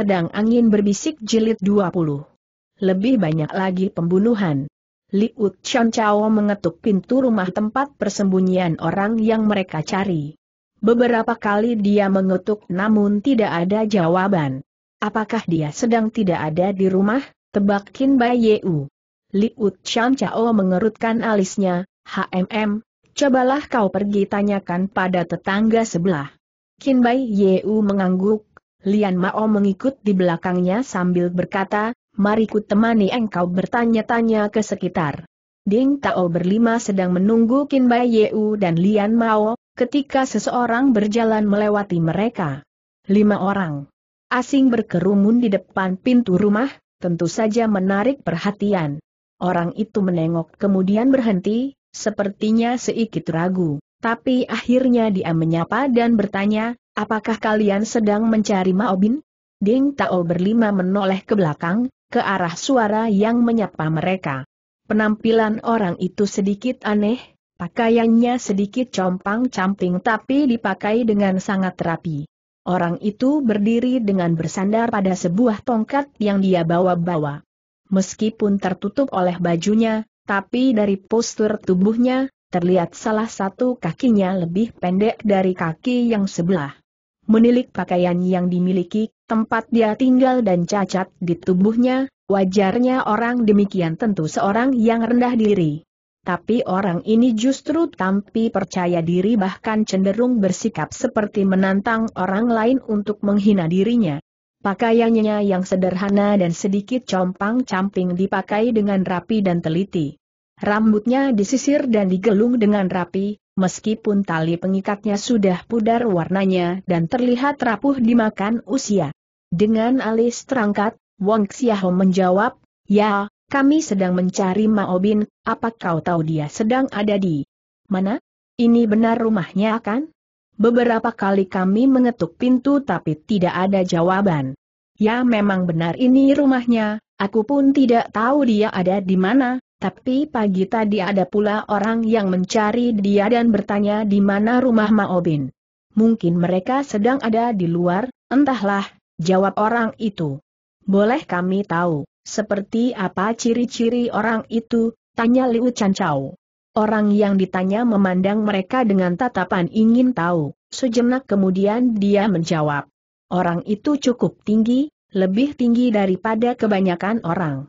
Pedang Angin Berbisik Jilid 20. Lebih banyak lagi pembunuhan. Liut Chan Chao mengetuk pintu rumah tempat persembunyian orang yang mereka cari. Beberapa kali dia mengetuk namun tidak ada jawaban. Apakah dia sedang tidak ada di rumah? Tebak Kin Bai Ye U. Liu Chan Chao mengerutkan alisnya, HMM, cobalah kau pergi tanyakan pada tetangga sebelah. Kin Bai Ye U mengangguk, Lian Mao mengikut di belakangnya sambil berkata, Mari ku temani engkau bertanya-tanya ke sekitar. Ding Tao berlima sedang menunggu Qin Bai Yeu dan Lian Mao, ketika seseorang berjalan melewati mereka. Lima orang asing berkerumun di depan pintu rumah, tentu saja menarik perhatian. Orang itu menengok kemudian berhenti, sepertinya seikit ragu, tapi akhirnya dia menyapa dan bertanya, apakah kalian sedang mencari Maobin? Ding Tao berlima menoleh ke belakang, ke arah suara yang menyapa mereka. Penampilan orang itu sedikit aneh, pakaiannya sedikit compang-camping tapi dipakai dengan sangat rapi. Orang itu berdiri dengan bersandar pada sebuah tongkat yang dia bawa-bawa. Meskipun tertutup oleh bajunya, tapi dari postur tubuhnya, terlihat salah satu kakinya lebih pendek dari kaki yang sebelah menilik pakaian yang dimiliki, tempat dia tinggal dan cacat di tubuhnya, wajarnya orang demikian tentu seorang yang rendah diri. Tapi orang ini justru tampi percaya diri bahkan cenderung bersikap seperti menantang orang lain untuk menghina dirinya. Pakaiannya yang sederhana dan sedikit compang-camping dipakai dengan rapi dan teliti. Rambutnya disisir dan digelung dengan rapi, meskipun tali pengikatnya sudah pudar warnanya dan terlihat rapuh dimakan usia. Dengan alis terangkat, Wong Xiaho menjawab, Ya, kami sedang mencari Maobin, apa kau tahu dia sedang ada di mana? Ini benar rumahnya kan? Beberapa kali kami mengetuk pintu tapi tidak ada jawaban. Ya memang benar ini rumahnya, aku pun tidak tahu dia ada di mana, tapi pagi tadi ada pula orang yang mencari dia dan bertanya di mana rumah Maobin. Mungkin mereka sedang ada di luar, entahlah, jawab orang itu. Boleh kami tahu, seperti apa ciri-ciri orang itu, tanya Liu Chancau. Orang yang ditanya memandang mereka dengan tatapan ingin tahu, sejenak kemudian dia menjawab. Orang itu cukup tinggi, lebih tinggi daripada kebanyakan orang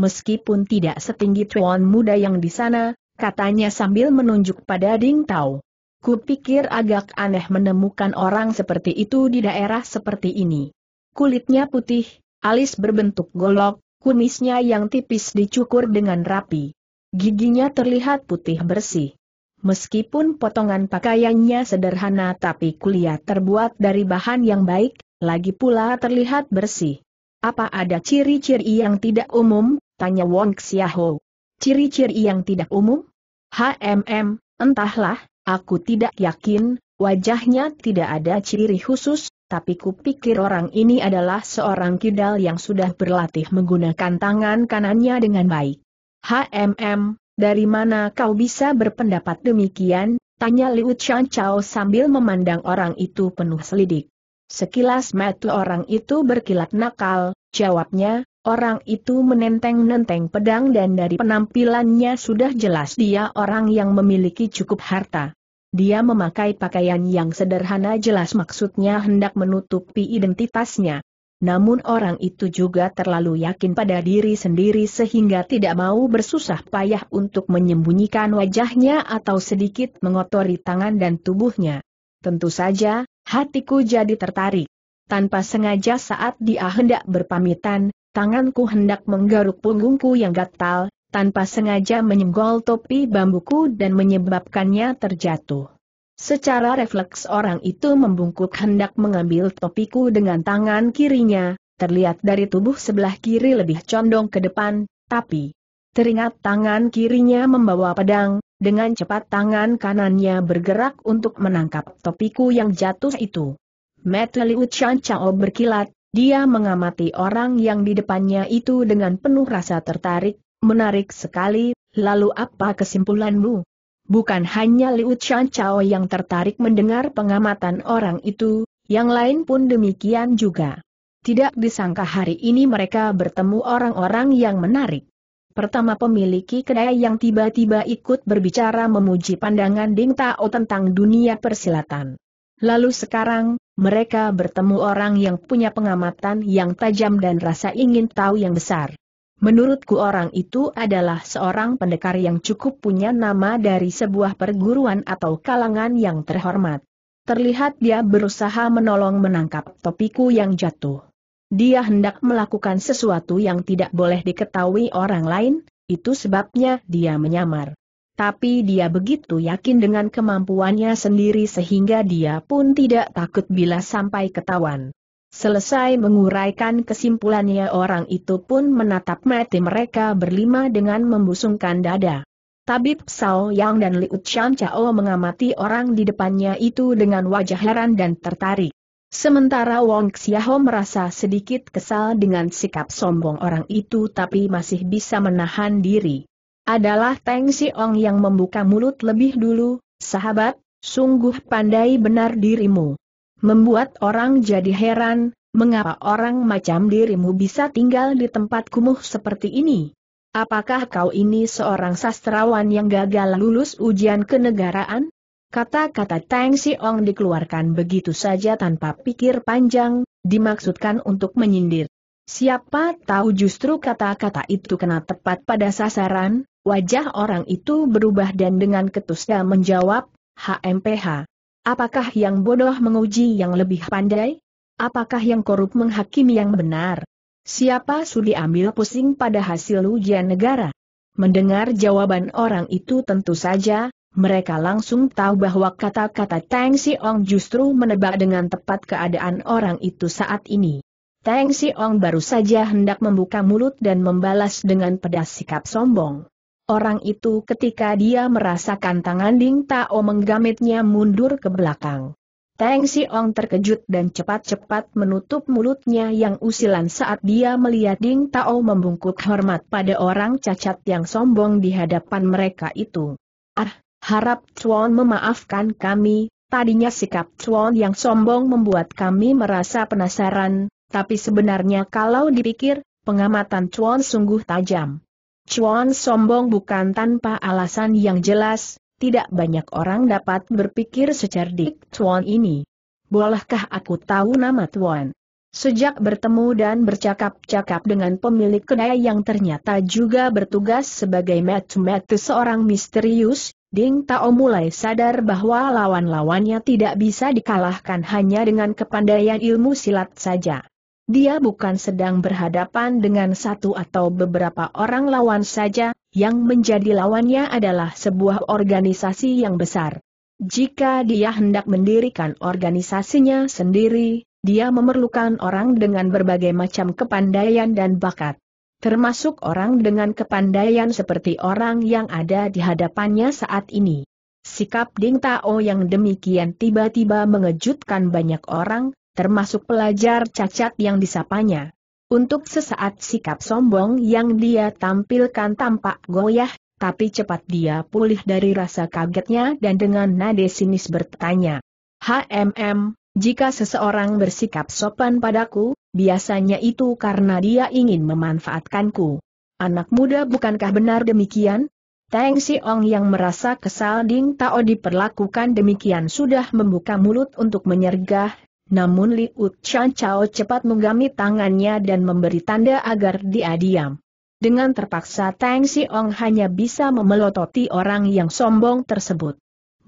meskipun tidak setinggi tuan muda yang di sana, katanya sambil menunjuk pada Ding Tao. Kupikir agak aneh menemukan orang seperti itu di daerah seperti ini. Kulitnya putih, alis berbentuk golok, kumisnya yang tipis dicukur dengan rapi. Giginya terlihat putih bersih. Meskipun potongan pakaiannya sederhana tapi kuliah terbuat dari bahan yang baik, lagi pula terlihat bersih. Apa ada ciri-ciri yang tidak umum, Tanya Wong Xiaho. Ciri-ciri yang tidak umum? HMM, entahlah, aku tidak yakin, wajahnya tidak ada ciri khusus, tapi kupikir orang ini adalah seorang kidal yang sudah berlatih menggunakan tangan kanannya dengan baik. HMM, dari mana kau bisa berpendapat demikian? Tanya Liu Chan Chao sambil memandang orang itu penuh selidik. Sekilas metu orang itu berkilat nakal, Jawabnya, orang itu menenteng-nenteng pedang dan dari penampilannya sudah jelas dia orang yang memiliki cukup harta. Dia memakai pakaian yang sederhana jelas maksudnya hendak menutupi identitasnya. Namun orang itu juga terlalu yakin pada diri sendiri sehingga tidak mau bersusah payah untuk menyembunyikan wajahnya atau sedikit mengotori tangan dan tubuhnya. Tentu saja, hatiku jadi tertarik. Tanpa sengaja saat dia hendak berpamitan, tanganku hendak menggaruk punggungku yang gatal, tanpa sengaja menyenggol topi bambuku dan menyebabkannya terjatuh. Secara refleks orang itu membungkuk hendak mengambil topiku dengan tangan kirinya, terlihat dari tubuh sebelah kiri lebih condong ke depan, tapi teringat tangan kirinya membawa pedang, dengan cepat tangan kanannya bergerak untuk menangkap topiku yang jatuh itu. Liu Chan Chao berkilat, dia mengamati orang yang di depannya itu dengan penuh rasa tertarik, menarik sekali, lalu apa kesimpulanmu? Bukan hanya Liu Chan Chao yang tertarik mendengar pengamatan orang itu, yang lain pun demikian juga. Tidak disangka hari ini mereka bertemu orang-orang yang menarik. Pertama pemiliki kedai yang tiba-tiba ikut berbicara memuji pandangan Ding Tao tentang dunia persilatan. Lalu sekarang, mereka bertemu orang yang punya pengamatan yang tajam dan rasa ingin tahu yang besar. Menurutku orang itu adalah seorang pendekar yang cukup punya nama dari sebuah perguruan atau kalangan yang terhormat. Terlihat dia berusaha menolong menangkap topiku yang jatuh. Dia hendak melakukan sesuatu yang tidak boleh diketahui orang lain, itu sebabnya dia menyamar tapi dia begitu yakin dengan kemampuannya sendiri sehingga dia pun tidak takut bila sampai ketahuan. Selesai menguraikan kesimpulannya orang itu pun menatap mati mereka berlima dengan membusungkan dada. Tabib Sao Yang dan Liu Chan Chao mengamati orang di depannya itu dengan wajah heran dan tertarik. Sementara Wong Xiaho merasa sedikit kesal dengan sikap sombong orang itu tapi masih bisa menahan diri. Adalah Teng Siong yang membuka mulut lebih dulu, sahabat, sungguh pandai benar dirimu. Membuat orang jadi heran, mengapa orang macam dirimu bisa tinggal di tempat kumuh seperti ini? Apakah kau ini seorang sastrawan yang gagal lulus ujian kenegaraan? Kata-kata Tang Siong dikeluarkan begitu saja tanpa pikir panjang, dimaksudkan untuk menyindir. Siapa tahu justru kata-kata itu kena tepat pada sasaran, Wajah orang itu berubah dan dengan ketusnya menjawab, HMPH. Apakah yang bodoh menguji yang lebih pandai? Apakah yang korup menghakimi yang benar? Siapa sudi ambil pusing pada hasil ujian negara? Mendengar jawaban orang itu tentu saja, mereka langsung tahu bahwa kata-kata Tang Ong justru menebak dengan tepat keadaan orang itu saat ini. Tang Ong baru saja hendak membuka mulut dan membalas dengan pedas sikap sombong. Orang itu ketika dia merasakan tangan Ding Tao menggamitnya mundur ke belakang. Teng Siong terkejut dan cepat-cepat menutup mulutnya yang usilan saat dia melihat Ding Tao membungkuk hormat pada orang cacat yang sombong di hadapan mereka itu. Ah, harap Chuan memaafkan kami, tadinya sikap Chuan yang sombong membuat kami merasa penasaran, tapi sebenarnya kalau dipikir, pengamatan Chuan sungguh tajam. Chuan sombong bukan tanpa alasan yang jelas, tidak banyak orang dapat berpikir secerdik Chuan ini. Bolehkah aku tahu nama Tuan? Sejak bertemu dan bercakap-cakap dengan pemilik kedai yang ternyata juga bertugas sebagai metu-metu seorang misterius, Ding Tao mulai sadar bahwa lawan-lawannya tidak bisa dikalahkan hanya dengan kepandaian ilmu silat saja. Dia bukan sedang berhadapan dengan satu atau beberapa orang lawan saja, yang menjadi lawannya adalah sebuah organisasi yang besar. Jika dia hendak mendirikan organisasinya sendiri, dia memerlukan orang dengan berbagai macam kepandaian dan bakat. Termasuk orang dengan kepandaian seperti orang yang ada di hadapannya saat ini. Sikap Ding Tao yang demikian tiba-tiba mengejutkan banyak orang, termasuk pelajar cacat yang disapanya. Untuk sesaat sikap sombong yang dia tampilkan tampak goyah, tapi cepat dia pulih dari rasa kagetnya dan dengan nada sinis bertanya. HMM, jika seseorang bersikap sopan padaku, biasanya itu karena dia ingin memanfaatkanku. Anak muda bukankah benar demikian? Teng Ong yang merasa kesal Ding Tao diperlakukan demikian sudah membuka mulut untuk menyergah, namun Liu Chan Chao cepat menggami tangannya dan memberi tanda agar dia diam. Dengan terpaksa Tang Ong hanya bisa memelototi orang yang sombong tersebut.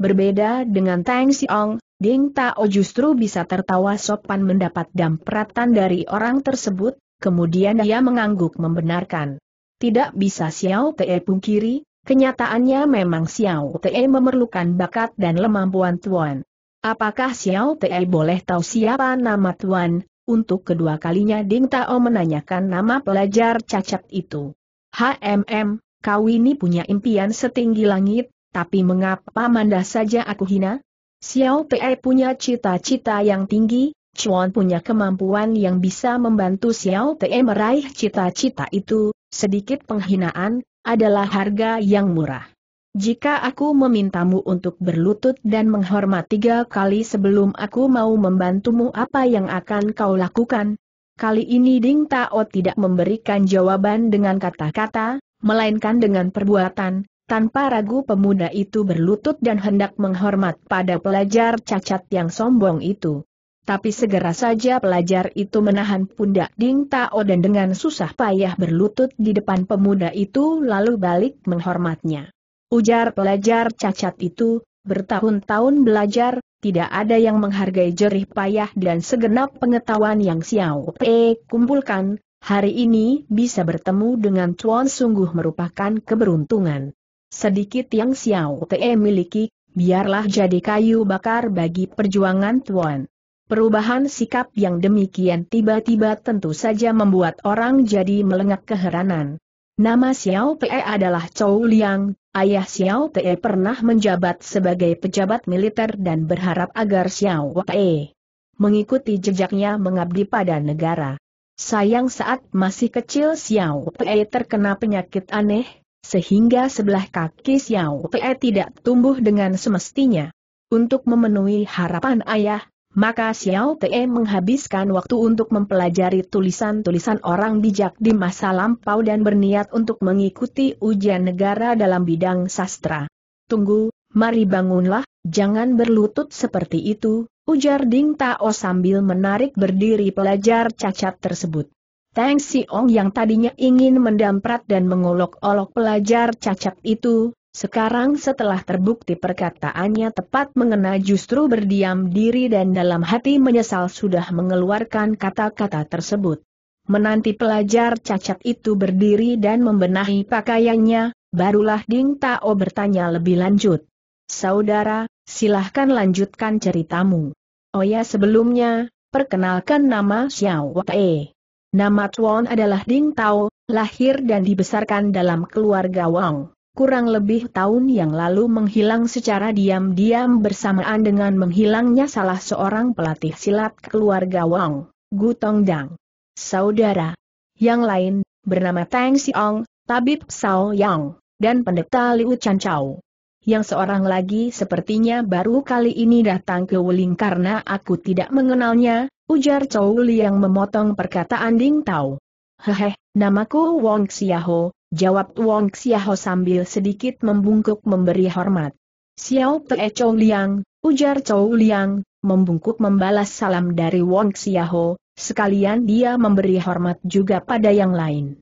Berbeda dengan Tang Ong, Ding Tao justru bisa tertawa sopan mendapat dampratan dari orang tersebut, kemudian dia mengangguk membenarkan. Tidak bisa Xiao Te pungkiri, kenyataannya memang Xiao Te memerlukan bakat dan kemampuan Tuan. Apakah Xiao Tei boleh tahu siapa nama Tuan? Untuk kedua kalinya Ding Tao menanyakan nama pelajar cacat itu. HMM, kau ini punya impian setinggi langit, tapi mengapa manda saja aku hina? Xiao Tei punya cita-cita yang tinggi, Chuan punya kemampuan yang bisa membantu Xiao Tei meraih cita-cita itu, sedikit penghinaan, adalah harga yang murah. Jika aku memintamu untuk berlutut dan menghormat tiga kali sebelum aku mau membantumu apa yang akan kau lakukan? Kali ini Ding Tao tidak memberikan jawaban dengan kata-kata, melainkan dengan perbuatan, tanpa ragu pemuda itu berlutut dan hendak menghormat pada pelajar cacat yang sombong itu. Tapi segera saja pelajar itu menahan pundak Ding Tao dan dengan susah payah berlutut di depan pemuda itu lalu balik menghormatnya. Ujar pelajar cacat itu, bertahun-tahun belajar, tidak ada yang menghargai jerih payah dan segenap pengetahuan yang Xiao Pe kumpulkan, hari ini bisa bertemu dengan Tuan sungguh merupakan keberuntungan. Sedikit yang Xiao Pe miliki, biarlah jadi kayu bakar bagi perjuangan Tuan. Perubahan sikap yang demikian tiba-tiba tentu saja membuat orang jadi melengak keheranan. Nama Xiao Pe adalah Chou Liang, ayah Xiao Te pernah menjabat sebagai pejabat militer dan berharap agar Xiao Pe mengikuti jejaknya mengabdi pada negara. Sayang saat masih kecil Xiao Pe terkena penyakit aneh, sehingga sebelah kaki Xiao Pe tidak tumbuh dengan semestinya. Untuk memenuhi harapan ayah, maka Xiao Te menghabiskan waktu untuk mempelajari tulisan-tulisan orang bijak di masa lampau dan berniat untuk mengikuti ujian negara dalam bidang sastra. Tunggu, mari bangunlah, jangan berlutut seperti itu, ujar Ding Tao sambil menarik berdiri pelajar cacat tersebut. Tang Siong yang tadinya ingin mendamprat dan mengolok-olok pelajar cacat itu, sekarang setelah terbukti perkataannya tepat mengena justru berdiam diri dan dalam hati menyesal sudah mengeluarkan kata-kata tersebut. Menanti pelajar cacat itu berdiri dan membenahi pakaiannya, barulah Ding Tao bertanya lebih lanjut. Saudara, silahkan lanjutkan ceritamu. Oh ya sebelumnya, perkenalkan nama Xiao Wei. Nama Tuan adalah Ding Tao, lahir dan dibesarkan dalam keluarga Wang kurang lebih tahun yang lalu menghilang secara diam-diam bersamaan dengan menghilangnya salah seorang pelatih silat keluarga Wang, Gu Tongdang. Saudara yang lain, bernama Tang Siong, Tabib Sao Yang, dan pendeta Liu Chan Chao. Yang seorang lagi sepertinya baru kali ini datang ke Wuling karena aku tidak mengenalnya, ujar Chou Li yang memotong perkataan Ding Tao. Hehe, namaku Wong Xiaho, Jawab Wong Xiaho sambil sedikit membungkuk memberi hormat. Xiao Te Chou Liang, ujar Chou Liang, membungkuk membalas salam dari Wong Xiaho, sekalian dia memberi hormat juga pada yang lain.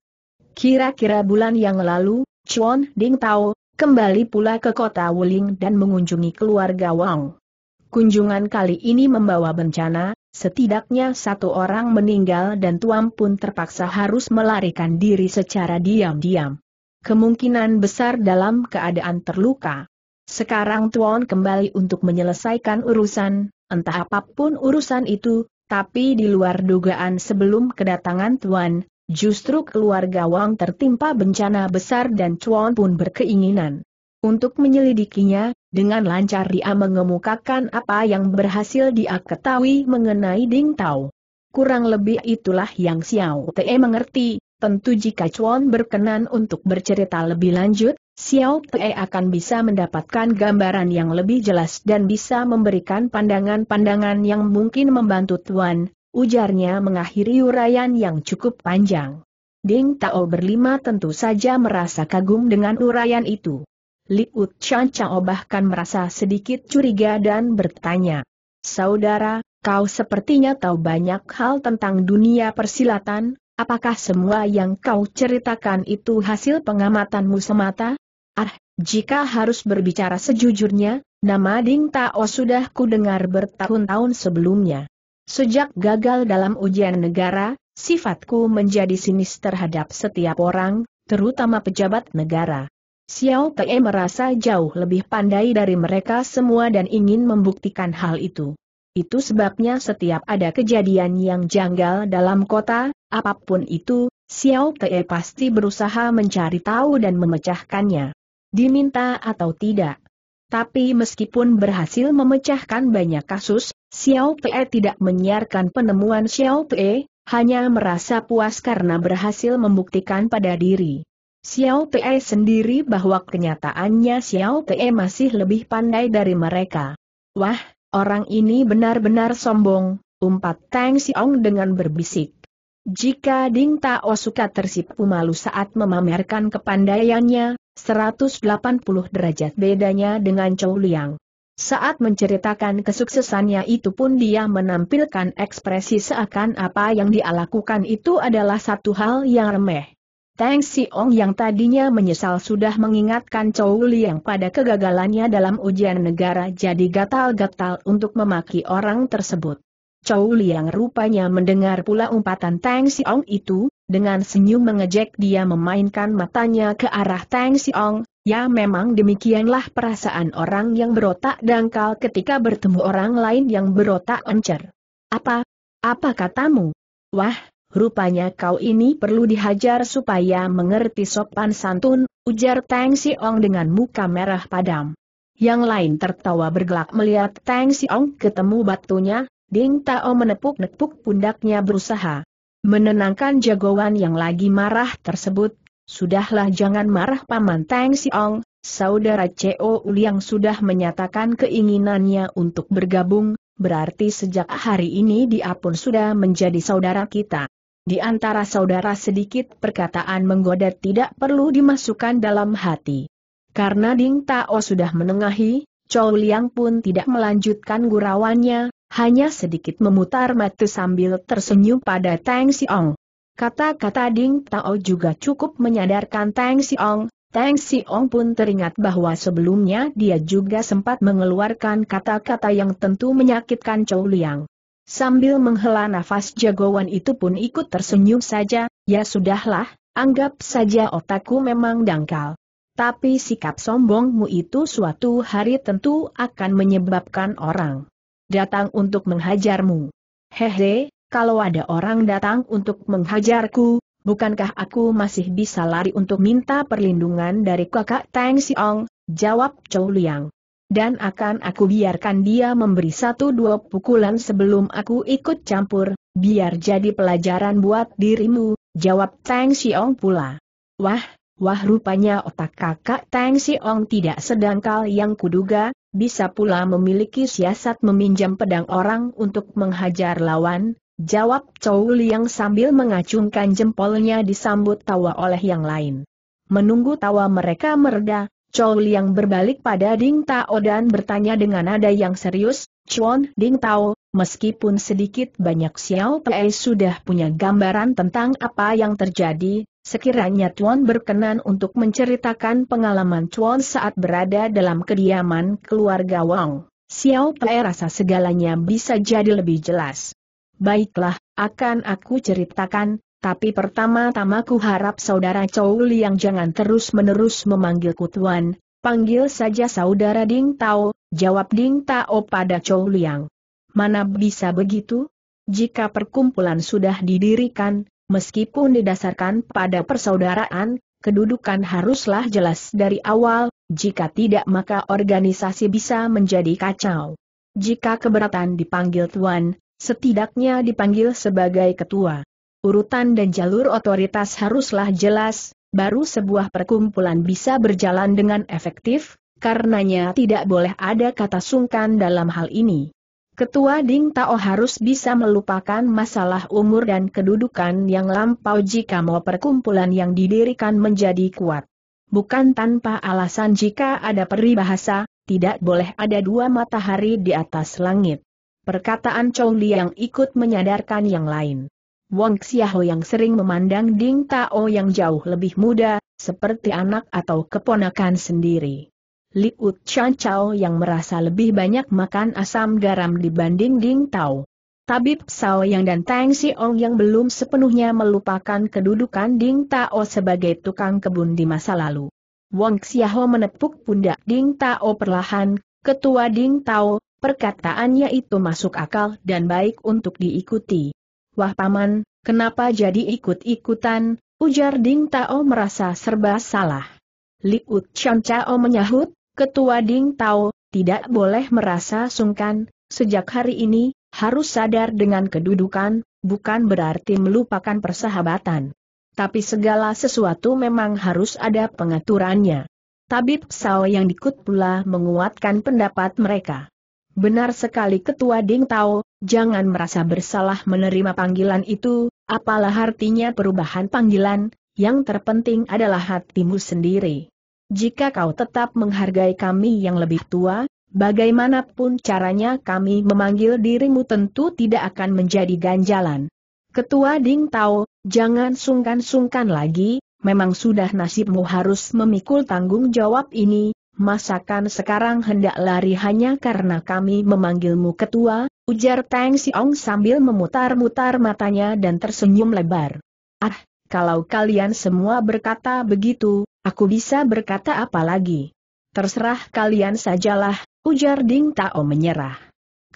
Kira-kira bulan yang lalu, Chuan Ding Tao, kembali pula ke kota Wuling dan mengunjungi keluarga Wang. Kunjungan kali ini membawa bencana, Setidaknya satu orang meninggal dan Tuam pun terpaksa harus melarikan diri secara diam-diam. Kemungkinan besar dalam keadaan terluka. Sekarang Tuan kembali untuk menyelesaikan urusan, entah apapun urusan itu, tapi di luar dugaan sebelum kedatangan Tuan, justru keluarga Wang tertimpa bencana besar dan tuan pun berkeinginan untuk menyelidikinya, dengan lancar dia mengemukakan apa yang berhasil dia ketahui mengenai Ding Tao. Kurang lebih itulah yang Xiao Te mengerti, tentu jika Chuan berkenan untuk bercerita lebih lanjut, Xiao Te akan bisa mendapatkan gambaran yang lebih jelas dan bisa memberikan pandangan-pandangan yang mungkin membantu Tuan, ujarnya mengakhiri uraian yang cukup panjang. Ding Tao berlima tentu saja merasa kagum dengan uraian itu. Liut Chan Chao bahkan merasa sedikit curiga dan bertanya. Saudara, kau sepertinya tahu banyak hal tentang dunia persilatan, apakah semua yang kau ceritakan itu hasil pengamatanmu semata? Ah, jika harus berbicara sejujurnya, nama Ding Tao sudah kudengar bertahun-tahun sebelumnya. Sejak gagal dalam ujian negara, sifatku menjadi sinis terhadap setiap orang, terutama pejabat negara. Xiao Te merasa jauh lebih pandai dari mereka semua dan ingin membuktikan hal itu. Itu sebabnya setiap ada kejadian yang janggal dalam kota, apapun itu, Xiao Te pasti berusaha mencari tahu dan memecahkannya. Diminta atau tidak. Tapi meskipun berhasil memecahkan banyak kasus, Xiao Te tidak menyiarkan penemuan Xiao Te, hanya merasa puas karena berhasil membuktikan pada diri Xiao Pe sendiri bahwa kenyataannya Xiao Pe masih lebih pandai dari mereka. Wah, orang ini benar-benar sombong, umpat Tang Xiong dengan berbisik. Jika Ding Tao suka tersipu malu saat memamerkan kepandaiannya, 180 derajat bedanya dengan Chow Liang. Saat menceritakan kesuksesannya itu pun dia menampilkan ekspresi seakan apa yang dia lakukan itu adalah satu hal yang remeh. Tang Ong yang tadinya menyesal sudah mengingatkan Chow Liang pada kegagalannya dalam ujian negara jadi gatal-gatal untuk memaki orang tersebut. Chow Liang rupanya mendengar pula umpatan Tang Ong itu, dengan senyum mengejek dia memainkan matanya ke arah Tang Ong. ya memang demikianlah perasaan orang yang berotak dangkal ketika bertemu orang lain yang berotak encer. Apa? Apa katamu? Wah, rupanya kau ini perlu dihajar supaya mengerti sopan santun, ujar Tang Siong dengan muka merah padam. Yang lain tertawa bergelak melihat Tang Siong ketemu batunya, Ding Tao menepuk-nepuk pundaknya berusaha menenangkan jagoan yang lagi marah tersebut. Sudahlah jangan marah Paman Tang Siong, saudara Cheo Uliang sudah menyatakan keinginannya untuk bergabung, berarti sejak hari ini dia pun sudah menjadi saudara kita. Di antara saudara sedikit perkataan menggoda tidak perlu dimasukkan dalam hati. Karena Ding Tao sudah menengahi, Chou Liang pun tidak melanjutkan gurauannya, hanya sedikit memutar mata sambil tersenyum pada Tang Siong. Kata-kata Ding Tao juga cukup menyadarkan Tang Siong, Tang Siong pun teringat bahwa sebelumnya dia juga sempat mengeluarkan kata-kata yang tentu menyakitkan Chou Liang. Sambil menghela nafas jagoan itu pun ikut tersenyum saja, ya sudahlah, anggap saja otakku memang dangkal. Tapi sikap sombongmu itu suatu hari tentu akan menyebabkan orang datang untuk menghajarmu. Hehe, kalau ada orang datang untuk menghajarku, bukankah aku masih bisa lari untuk minta perlindungan dari kakak Tang Siong, jawab Chou Liang dan akan aku biarkan dia memberi satu dua pukulan sebelum aku ikut campur, biar jadi pelajaran buat dirimu, jawab Tang Xiong pula. Wah, wah rupanya otak kakak Tang Xiong tidak sedangkal yang kuduga, bisa pula memiliki siasat meminjam pedang orang untuk menghajar lawan, jawab Chou Liang sambil mengacungkan jempolnya disambut tawa oleh yang lain. Menunggu tawa mereka mereda, Chow Liang berbalik pada Ding Tao dan bertanya dengan nada yang serius, Chuan Ding Tao, meskipun sedikit banyak Xiao Pei sudah punya gambaran tentang apa yang terjadi, sekiranya Chuan berkenan untuk menceritakan pengalaman Chuan saat berada dalam kediaman keluarga Wang, Xiao Pei rasa segalanya bisa jadi lebih jelas. Baiklah, akan aku ceritakan, tapi pertama-tama ku harap saudara Chow Liang jangan terus-menerus memanggil tuan, panggil saja saudara Ding Tao, jawab Ding Tao pada Chow Liang. Mana bisa begitu? Jika perkumpulan sudah didirikan, meskipun didasarkan pada persaudaraan, kedudukan haruslah jelas dari awal, jika tidak maka organisasi bisa menjadi kacau. Jika keberatan dipanggil tuan, setidaknya dipanggil sebagai ketua urutan dan jalur otoritas haruslah jelas, baru sebuah perkumpulan bisa berjalan dengan efektif, karenanya tidak boleh ada kata sungkan dalam hal ini. Ketua Ding Tao harus bisa melupakan masalah umur dan kedudukan yang lampau jika mau perkumpulan yang didirikan menjadi kuat. Bukan tanpa alasan jika ada peribahasa, tidak boleh ada dua matahari di atas langit. Perkataan Li Liang ikut menyadarkan yang lain. Wong Xiaho yang sering memandang Ding Tao yang jauh lebih muda, seperti anak atau keponakan sendiri. Liut Chan Chao yang merasa lebih banyak makan asam garam dibanding Ding Tao. Tabib Sao yang dan Tang Si Ong yang belum sepenuhnya melupakan kedudukan Ding Tao sebagai tukang kebun di masa lalu. Wong Xiaho menepuk pundak Ding Tao perlahan, ketua Ding Tao, perkataannya itu masuk akal dan baik untuk diikuti. Wah paman, kenapa jadi ikut-ikutan, ujar Ding Tao merasa serba salah. Liut Chon Chao menyahut, Ketua Ding Tao, tidak boleh merasa sungkan, sejak hari ini, harus sadar dengan kedudukan, bukan berarti melupakan persahabatan. Tapi segala sesuatu memang harus ada pengaturannya. Tabib Sao yang dikut pula menguatkan pendapat mereka. Benar sekali Ketua Ding Tao, jangan merasa bersalah menerima panggilan itu, apalah artinya perubahan panggilan, yang terpenting adalah hatimu sendiri. Jika kau tetap menghargai kami yang lebih tua, bagaimanapun caranya kami memanggil dirimu tentu tidak akan menjadi ganjalan. Ketua Ding Tao, jangan sungkan-sungkan lagi, memang sudah nasibmu harus memikul tanggung jawab ini, masakan sekarang hendak lari hanya karena kami memanggilmu ketua, ujar Tang Siong sambil memutar-mutar matanya dan tersenyum lebar. Ah, kalau kalian semua berkata begitu, aku bisa berkata apa lagi? Terserah kalian sajalah, ujar Ding Tao menyerah.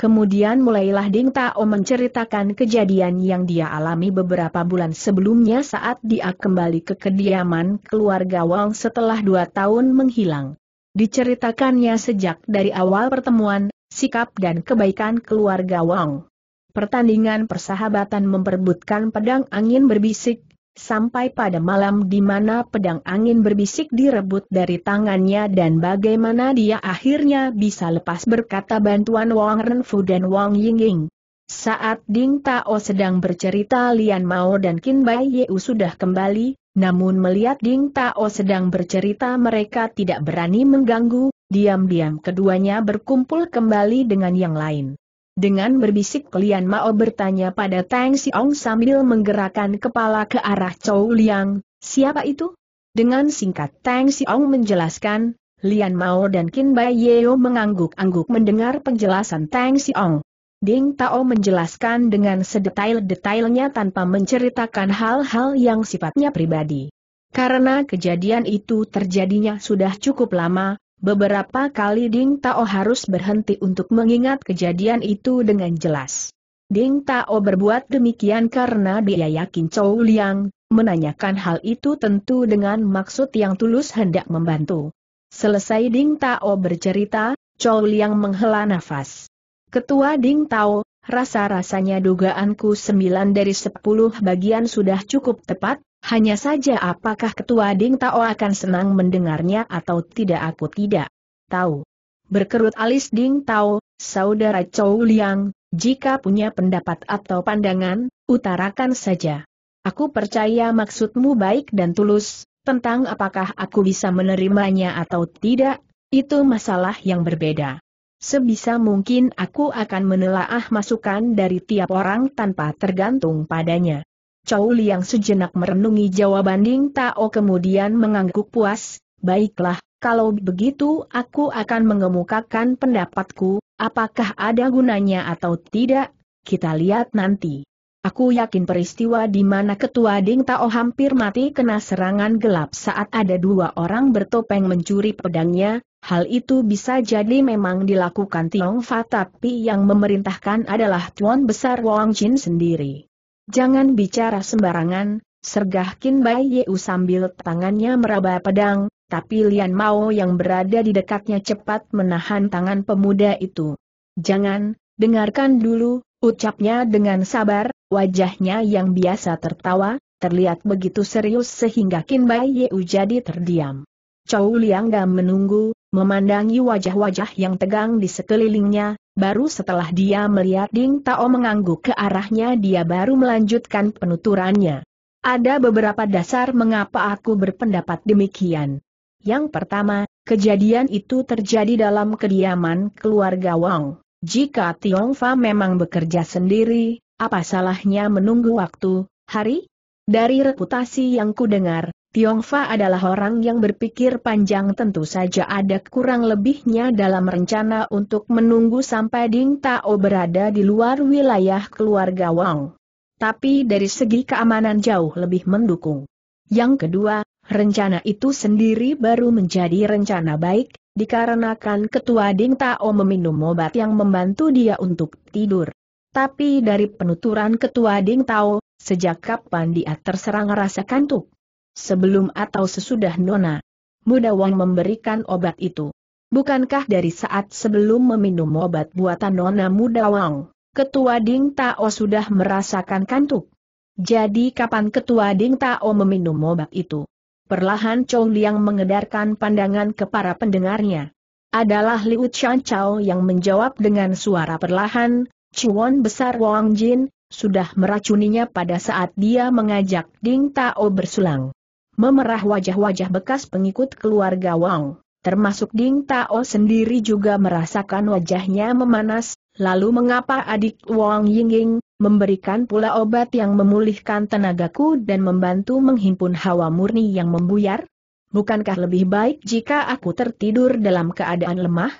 Kemudian mulailah Ding Tao menceritakan kejadian yang dia alami beberapa bulan sebelumnya saat dia kembali ke kediaman keluarga Wang setelah dua tahun menghilang. Diceritakannya sejak dari awal pertemuan, sikap dan kebaikan keluarga Wang. Pertandingan persahabatan memperbutkan pedang angin berbisik, sampai pada malam di mana pedang angin berbisik direbut dari tangannya dan bagaimana dia akhirnya bisa lepas berkata bantuan Wang Renfu dan Wang Yingying. Saat Ding Tao sedang bercerita Lian Mao dan Qin Bai Yeu sudah kembali, namun melihat Ding Tao sedang bercerita mereka tidak berani mengganggu, diam-diam keduanya berkumpul kembali dengan yang lain. Dengan berbisik Lian Mao bertanya pada Tang Siong sambil menggerakkan kepala ke arah Chou Liang, siapa itu? Dengan singkat Tang Siong menjelaskan, Lian Mao dan Qin Bai Yeo mengangguk-angguk mendengar penjelasan Tang Siong. Ding Tao menjelaskan dengan sedetail-detailnya tanpa menceritakan hal-hal yang sifatnya pribadi. Karena kejadian itu terjadinya sudah cukup lama, beberapa kali Ding Tao harus berhenti untuk mengingat kejadian itu dengan jelas. Ding Tao berbuat demikian karena dia yakin Chou Liang, menanyakan hal itu tentu dengan maksud yang tulus hendak membantu. Selesai Ding Tao bercerita, Chou Liang menghela nafas. Ketua Ding Tao, rasa-rasanya dugaanku sembilan dari sepuluh bagian sudah cukup tepat, hanya saja apakah Ketua Ding Tao akan senang mendengarnya atau tidak aku tidak tahu. Berkerut alis Ding Tao, Saudara Chow Liang, jika punya pendapat atau pandangan, utarakan saja. Aku percaya maksudmu baik dan tulus, tentang apakah aku bisa menerimanya atau tidak, itu masalah yang berbeda. Sebisa mungkin aku akan menelaah masukan dari tiap orang tanpa tergantung padanya. Chow Liang sejenak merenungi jawaban Ding Tao kemudian mengangguk puas, baiklah, kalau begitu aku akan mengemukakan pendapatku, apakah ada gunanya atau tidak, kita lihat nanti. Aku yakin peristiwa di mana ketua Ding Tao hampir mati kena serangan gelap saat ada dua orang bertopeng mencuri pedangnya, hal itu bisa jadi memang dilakukan Tiong Fa tapi yang memerintahkan adalah Tuan Besar Wang Jin sendiri. Jangan bicara sembarangan, sergah Qin Bai Yeu sambil tangannya meraba pedang, tapi Lian Mao yang berada di dekatnya cepat menahan tangan pemuda itu. Jangan, dengarkan dulu, ucapnya dengan sabar, Wajahnya yang biasa tertawa, terlihat begitu serius sehingga Qin Bai Yeu jadi terdiam. Chow Liang menunggu, memandangi wajah-wajah yang tegang di sekelilingnya, baru setelah dia melihat Ding Tao mengangguk ke arahnya dia baru melanjutkan penuturannya. Ada beberapa dasar mengapa aku berpendapat demikian. Yang pertama, kejadian itu terjadi dalam kediaman keluarga Wang. Jika Tiongfa memang bekerja sendiri, apa salahnya menunggu waktu, hari? Dari reputasi yang kudengar, Tiongfa adalah orang yang berpikir panjang tentu saja ada kurang lebihnya dalam rencana untuk menunggu sampai Ding Tao berada di luar wilayah keluarga Wang. Tapi dari segi keamanan jauh lebih mendukung. Yang kedua, rencana itu sendiri baru menjadi rencana baik, dikarenakan ketua Ding Tao meminum obat yang membantu dia untuk tidur. Tapi dari penuturan ketua Ding Tao, sejak kapan dia terserang rasa kantuk? Sebelum atau sesudah Nona? Muda Wang memberikan obat itu. Bukankah dari saat sebelum meminum obat buatan Nona Muda Wang, ketua Ding Tao sudah merasakan kantuk? Jadi kapan ketua Ding Tao meminum obat itu? Perlahan Chong Liang mengedarkan pandangan ke para pendengarnya. Adalah Liu Chan Chao yang menjawab dengan suara perlahan, Cuan besar Wang Jin, sudah meracuninya pada saat dia mengajak Ding Tao bersulang. Memerah wajah-wajah bekas pengikut keluarga Wang, termasuk Ding Tao sendiri juga merasakan wajahnya memanas, lalu mengapa adik Wang Yingying memberikan pula obat yang memulihkan tenagaku dan membantu menghimpun hawa murni yang membuyar? Bukankah lebih baik jika aku tertidur dalam keadaan lemah?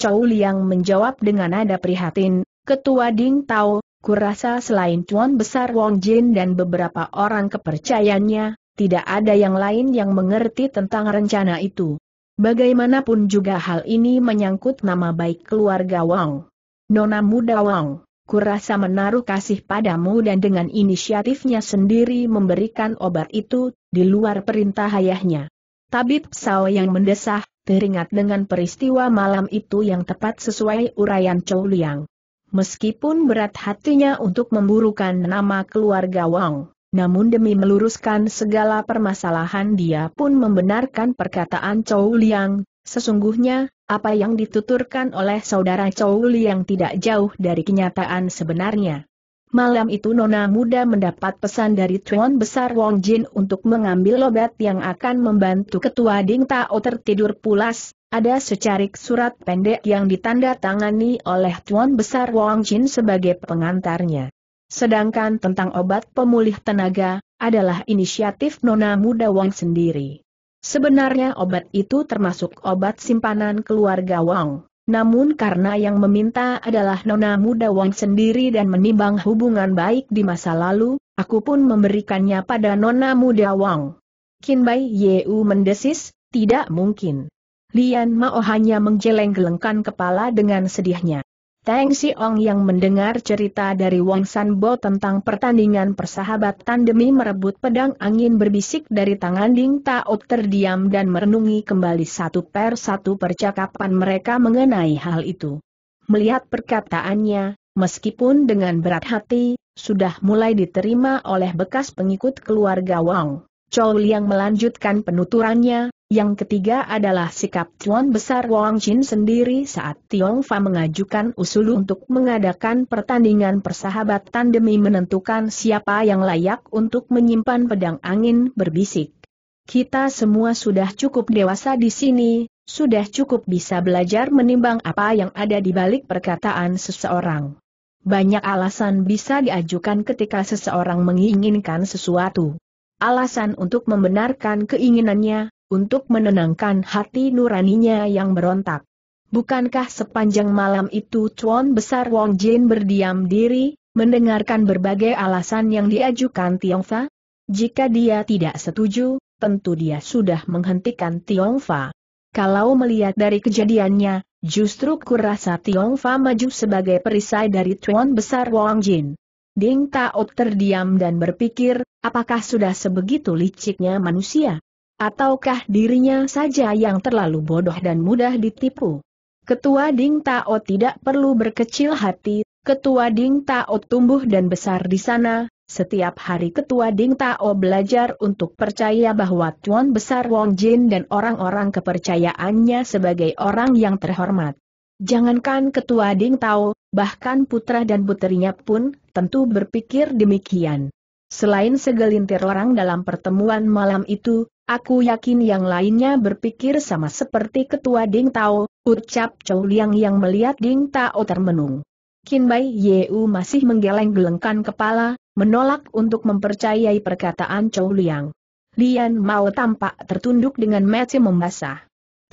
Chow Liang menjawab dengan nada prihatin, Ketua Ding Tao, kurasa selain Tuan Besar Wong Jin dan beberapa orang kepercayaannya, tidak ada yang lain yang mengerti tentang rencana itu. Bagaimanapun juga hal ini menyangkut nama baik keluarga Wang. Nona muda Wang, kurasa menaruh kasih padamu dan dengan inisiatifnya sendiri memberikan obat itu, di luar perintah ayahnya. Tabib Sao yang mendesah, teringat dengan peristiwa malam itu yang tepat sesuai uraian Chou Liang meskipun berat hatinya untuk memburukan nama keluarga Wang. Namun demi meluruskan segala permasalahan dia pun membenarkan perkataan Chow Liang, sesungguhnya, apa yang dituturkan oleh saudara Chow Liang tidak jauh dari kenyataan sebenarnya. Malam itu Nona Muda mendapat pesan dari Tuan Besar Wong Jin untuk mengambil obat yang akan membantu Ketua Ding Tao tertidur pulas, ada secarik surat pendek yang ditandatangani oleh Tuan Besar Wang Jin sebagai pengantarnya. Sedangkan tentang obat pemulih tenaga, adalah inisiatif Nona Muda Wang sendiri. Sebenarnya obat itu termasuk obat simpanan keluarga Wang. Namun karena yang meminta adalah Nona Muda Wang sendiri dan menimbang hubungan baik di masa lalu, aku pun memberikannya pada Nona Muda Wang. Qin Bai Yeu mendesis, tidak mungkin. Lian Mao hanya menggeleng-gelengkan kepala dengan sedihnya. Teng Siong yang mendengar cerita dari Wang Sanbo tentang pertandingan persahabatan demi merebut pedang angin berbisik dari tangan Ding Tao terdiam dan merenungi kembali satu per satu percakapan mereka mengenai hal itu. Melihat perkataannya, meskipun dengan berat hati, sudah mulai diterima oleh bekas pengikut keluarga Wang. Chow Liang melanjutkan penuturannya, yang ketiga adalah sikap Tuan Besar Wang Jin sendiri saat Tiong Fa mengajukan usul untuk mengadakan pertandingan persahabatan demi menentukan siapa yang layak untuk menyimpan pedang angin berbisik. Kita semua sudah cukup dewasa di sini, sudah cukup bisa belajar menimbang apa yang ada di balik perkataan seseorang. Banyak alasan bisa diajukan ketika seseorang menginginkan sesuatu alasan untuk membenarkan keinginannya, untuk menenangkan hati nuraninya yang berontak. Bukankah sepanjang malam itu Chuan Besar Wong Jin berdiam diri, mendengarkan berbagai alasan yang diajukan Fa? Jika dia tidak setuju, tentu dia sudah menghentikan Fa. Kalau melihat dari kejadiannya, justru kurasa Fa maju sebagai perisai dari Chuan Besar Wang Jin. Ding Taot terdiam dan berpikir, apakah sudah sebegitu liciknya manusia? Ataukah dirinya saja yang terlalu bodoh dan mudah ditipu? Ketua Ding Tao tidak perlu berkecil hati, Ketua Ding Tao tumbuh dan besar di sana, setiap hari Ketua Ding Tao belajar untuk percaya bahwa Tuan Besar Wong Jin dan orang-orang kepercayaannya sebagai orang yang terhormat. Jangankan ketua Ding Tao, bahkan putra dan puterinya pun, tentu berpikir demikian. Selain segelintir orang dalam pertemuan malam itu, aku yakin yang lainnya berpikir sama seperti ketua Ding Tao, ucap Chou Liang yang melihat Ding Tao termenung. Qin Bai Yeu masih menggeleng-gelengkan kepala, menolak untuk mempercayai perkataan Chou Liang. Lian Mao tampak tertunduk dengan mata membasah.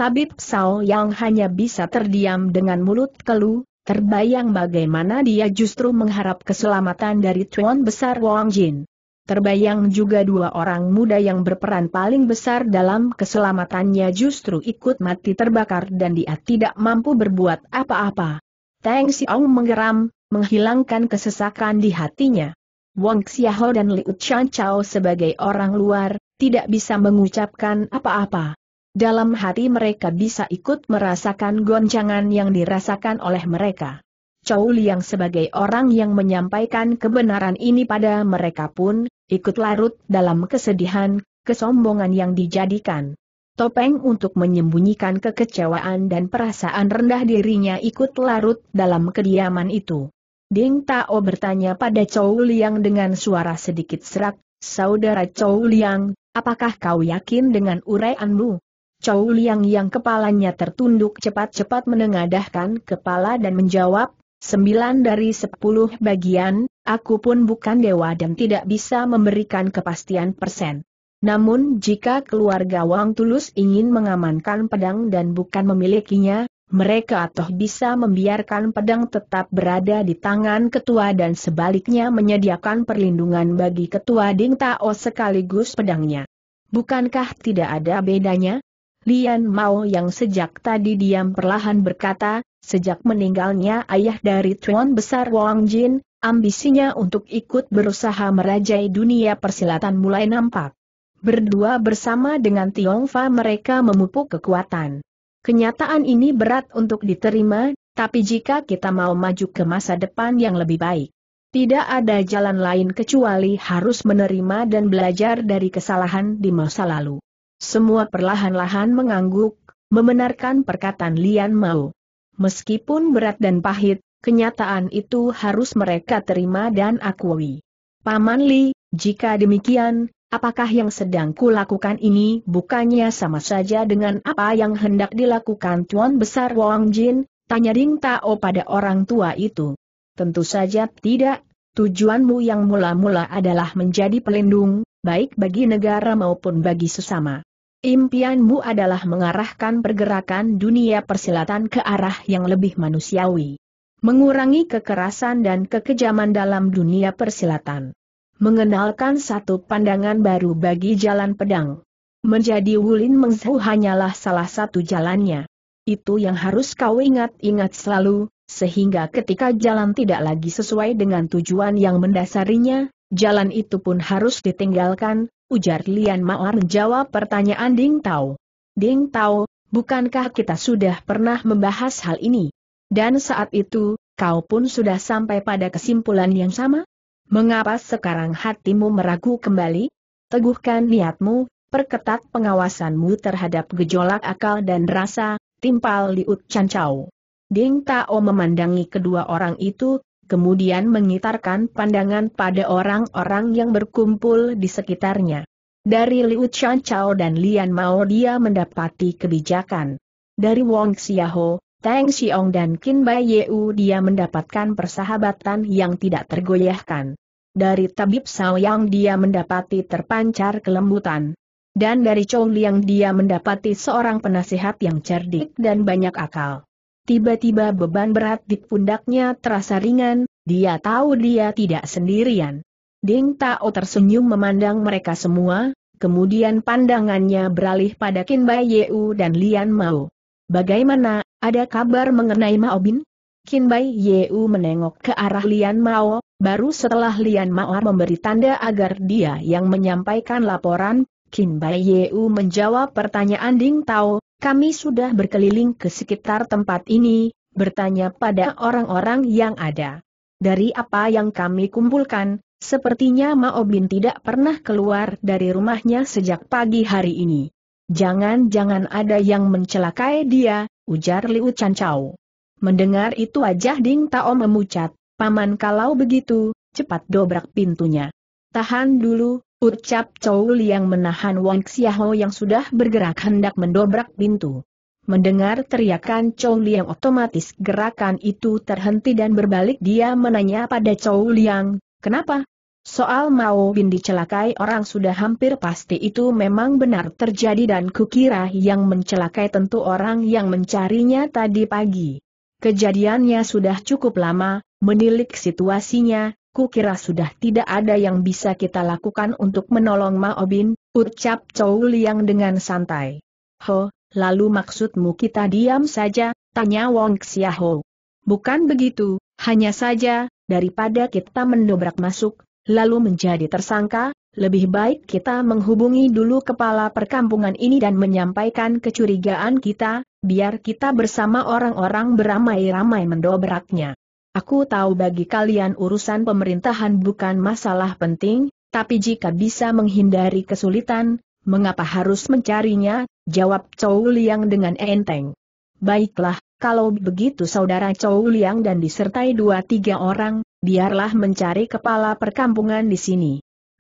Tabib Sao yang hanya bisa terdiam dengan mulut keluh, terbayang bagaimana dia justru mengharap keselamatan dari Tuan Besar Wang Jin. Terbayang juga dua orang muda yang berperan paling besar dalam keselamatannya justru ikut mati terbakar dan dia tidak mampu berbuat apa-apa. Tang Xiong menggeram, menghilangkan kesesakan di hatinya. Wang Xiaho dan Liu Chan Chao sebagai orang luar, tidak bisa mengucapkan apa-apa. Dalam hati mereka bisa ikut merasakan goncangan yang dirasakan oleh mereka. Chow Liang sebagai orang yang menyampaikan kebenaran ini pada mereka pun, ikut larut dalam kesedihan, kesombongan yang dijadikan. Topeng untuk menyembunyikan kekecewaan dan perasaan rendah dirinya ikut larut dalam kediaman itu. Ding Tao bertanya pada Chow Liang dengan suara sedikit serak, Saudara Chow Liang, apakah kau yakin dengan uraianmu? Chow Liang yang kepalanya tertunduk cepat-cepat menengadahkan kepala dan menjawab, Sembilan dari sepuluh bagian, aku pun bukan dewa dan tidak bisa memberikan kepastian persen. Namun jika keluarga Wang Tulus ingin mengamankan pedang dan bukan memilikinya, mereka toh bisa membiarkan pedang tetap berada di tangan ketua dan sebaliknya menyediakan perlindungan bagi ketua Ding Tao sekaligus pedangnya. Bukankah tidak ada bedanya? Lian Mao yang sejak tadi diam perlahan berkata, sejak meninggalnya ayah dari Tuan Besar Wang Jin, ambisinya untuk ikut berusaha merajai dunia persilatan mulai nampak. Berdua bersama dengan Tiong Fa mereka memupuk kekuatan. Kenyataan ini berat untuk diterima, tapi jika kita mau maju ke masa depan yang lebih baik, tidak ada jalan lain kecuali harus menerima dan belajar dari kesalahan di masa lalu. Semua perlahan-lahan mengangguk, membenarkan perkataan Lian Mao. Meskipun berat dan pahit, kenyataan itu harus mereka terima dan akui. Paman Li, jika demikian, apakah yang sedang kulakukan ini bukannya sama saja dengan apa yang hendak dilakukan Tuan Besar Wang Jin, tanya Ding Tao pada orang tua itu. Tentu saja tidak, tujuanmu yang mula-mula adalah menjadi pelindung, baik bagi negara maupun bagi sesama. Impianmu adalah mengarahkan pergerakan dunia persilatan ke arah yang lebih manusiawi. Mengurangi kekerasan dan kekejaman dalam dunia persilatan. Mengenalkan satu pandangan baru bagi jalan pedang. Menjadi Wulin mengzhu hanyalah salah satu jalannya. Itu yang harus kau ingat-ingat selalu, sehingga ketika jalan tidak lagi sesuai dengan tujuan yang mendasarinya, jalan itu pun harus ditinggalkan, Ujar Lian Mawar menjawab pertanyaan Ding Tao. Ding Tao, bukankah kita sudah pernah membahas hal ini? Dan saat itu, kau pun sudah sampai pada kesimpulan yang sama? Mengapa sekarang hatimu meragu kembali? Teguhkan niatmu, perketat pengawasanmu terhadap gejolak akal dan rasa, timpal Liut cancau. Ding Tao memandangi kedua orang itu, kemudian mengitarkan pandangan pada orang-orang yang berkumpul di sekitarnya. Dari Liu Chan Chao dan Lian Mao dia mendapati kebijakan. Dari Wong Xiaho, Tang Xiong dan Qin Bai Yeu dia mendapatkan persahabatan yang tidak tergoyahkan. Dari Tabib Sao Yang dia mendapati terpancar kelembutan. Dan dari Chong Liang dia mendapati seorang penasihat yang cerdik dan banyak akal. Tiba-tiba beban berat di pundaknya terasa ringan, dia tahu dia tidak sendirian. Ding Tao tersenyum memandang mereka semua, kemudian pandangannya beralih pada Qin Bai Yeu dan Lian Mao. Bagaimana, ada kabar mengenai Mao Bin? Qin Bai Yeu menengok ke arah Lian Mao, baru setelah Lian Mao memberi tanda agar dia yang menyampaikan laporan, Qin Bai Yeu menjawab pertanyaan Ding Tao, kami sudah berkeliling ke sekitar tempat ini, bertanya pada orang-orang yang ada. Dari apa yang kami kumpulkan, sepertinya Maobin tidak pernah keluar dari rumahnya sejak pagi hari ini. Jangan-jangan ada yang mencelakai dia, ujar Liu Chancau. Mendengar itu wajah Ding Tao memucat, paman kalau begitu, cepat dobrak pintunya. Tahan dulu, Ucap Chow Liang menahan Wang Xiaho yang sudah bergerak hendak mendobrak pintu. Mendengar teriakan Chow Liang otomatis gerakan itu terhenti dan berbalik dia menanya pada Chow Liang, kenapa? Soal Mao Bin dicelakai orang sudah hampir pasti itu memang benar terjadi dan kukira yang mencelakai tentu orang yang mencarinya tadi pagi. Kejadiannya sudah cukup lama, menilik situasinya, Ku kira sudah tidak ada yang bisa kita lakukan untuk menolong Maobin," ucap Chow Liang dengan santai. Ho, lalu maksudmu kita diam saja, tanya Wong Xiahou. Bukan begitu, hanya saja, daripada kita mendobrak masuk, lalu menjadi tersangka, lebih baik kita menghubungi dulu kepala perkampungan ini dan menyampaikan kecurigaan kita, biar kita bersama orang-orang beramai-ramai mendobraknya. Aku tahu bagi kalian urusan pemerintahan bukan masalah penting, tapi jika bisa menghindari kesulitan, mengapa harus mencarinya, jawab Chow Liang dengan enteng. Baiklah, kalau begitu saudara Chow Liang dan disertai dua tiga orang, biarlah mencari kepala perkampungan di sini.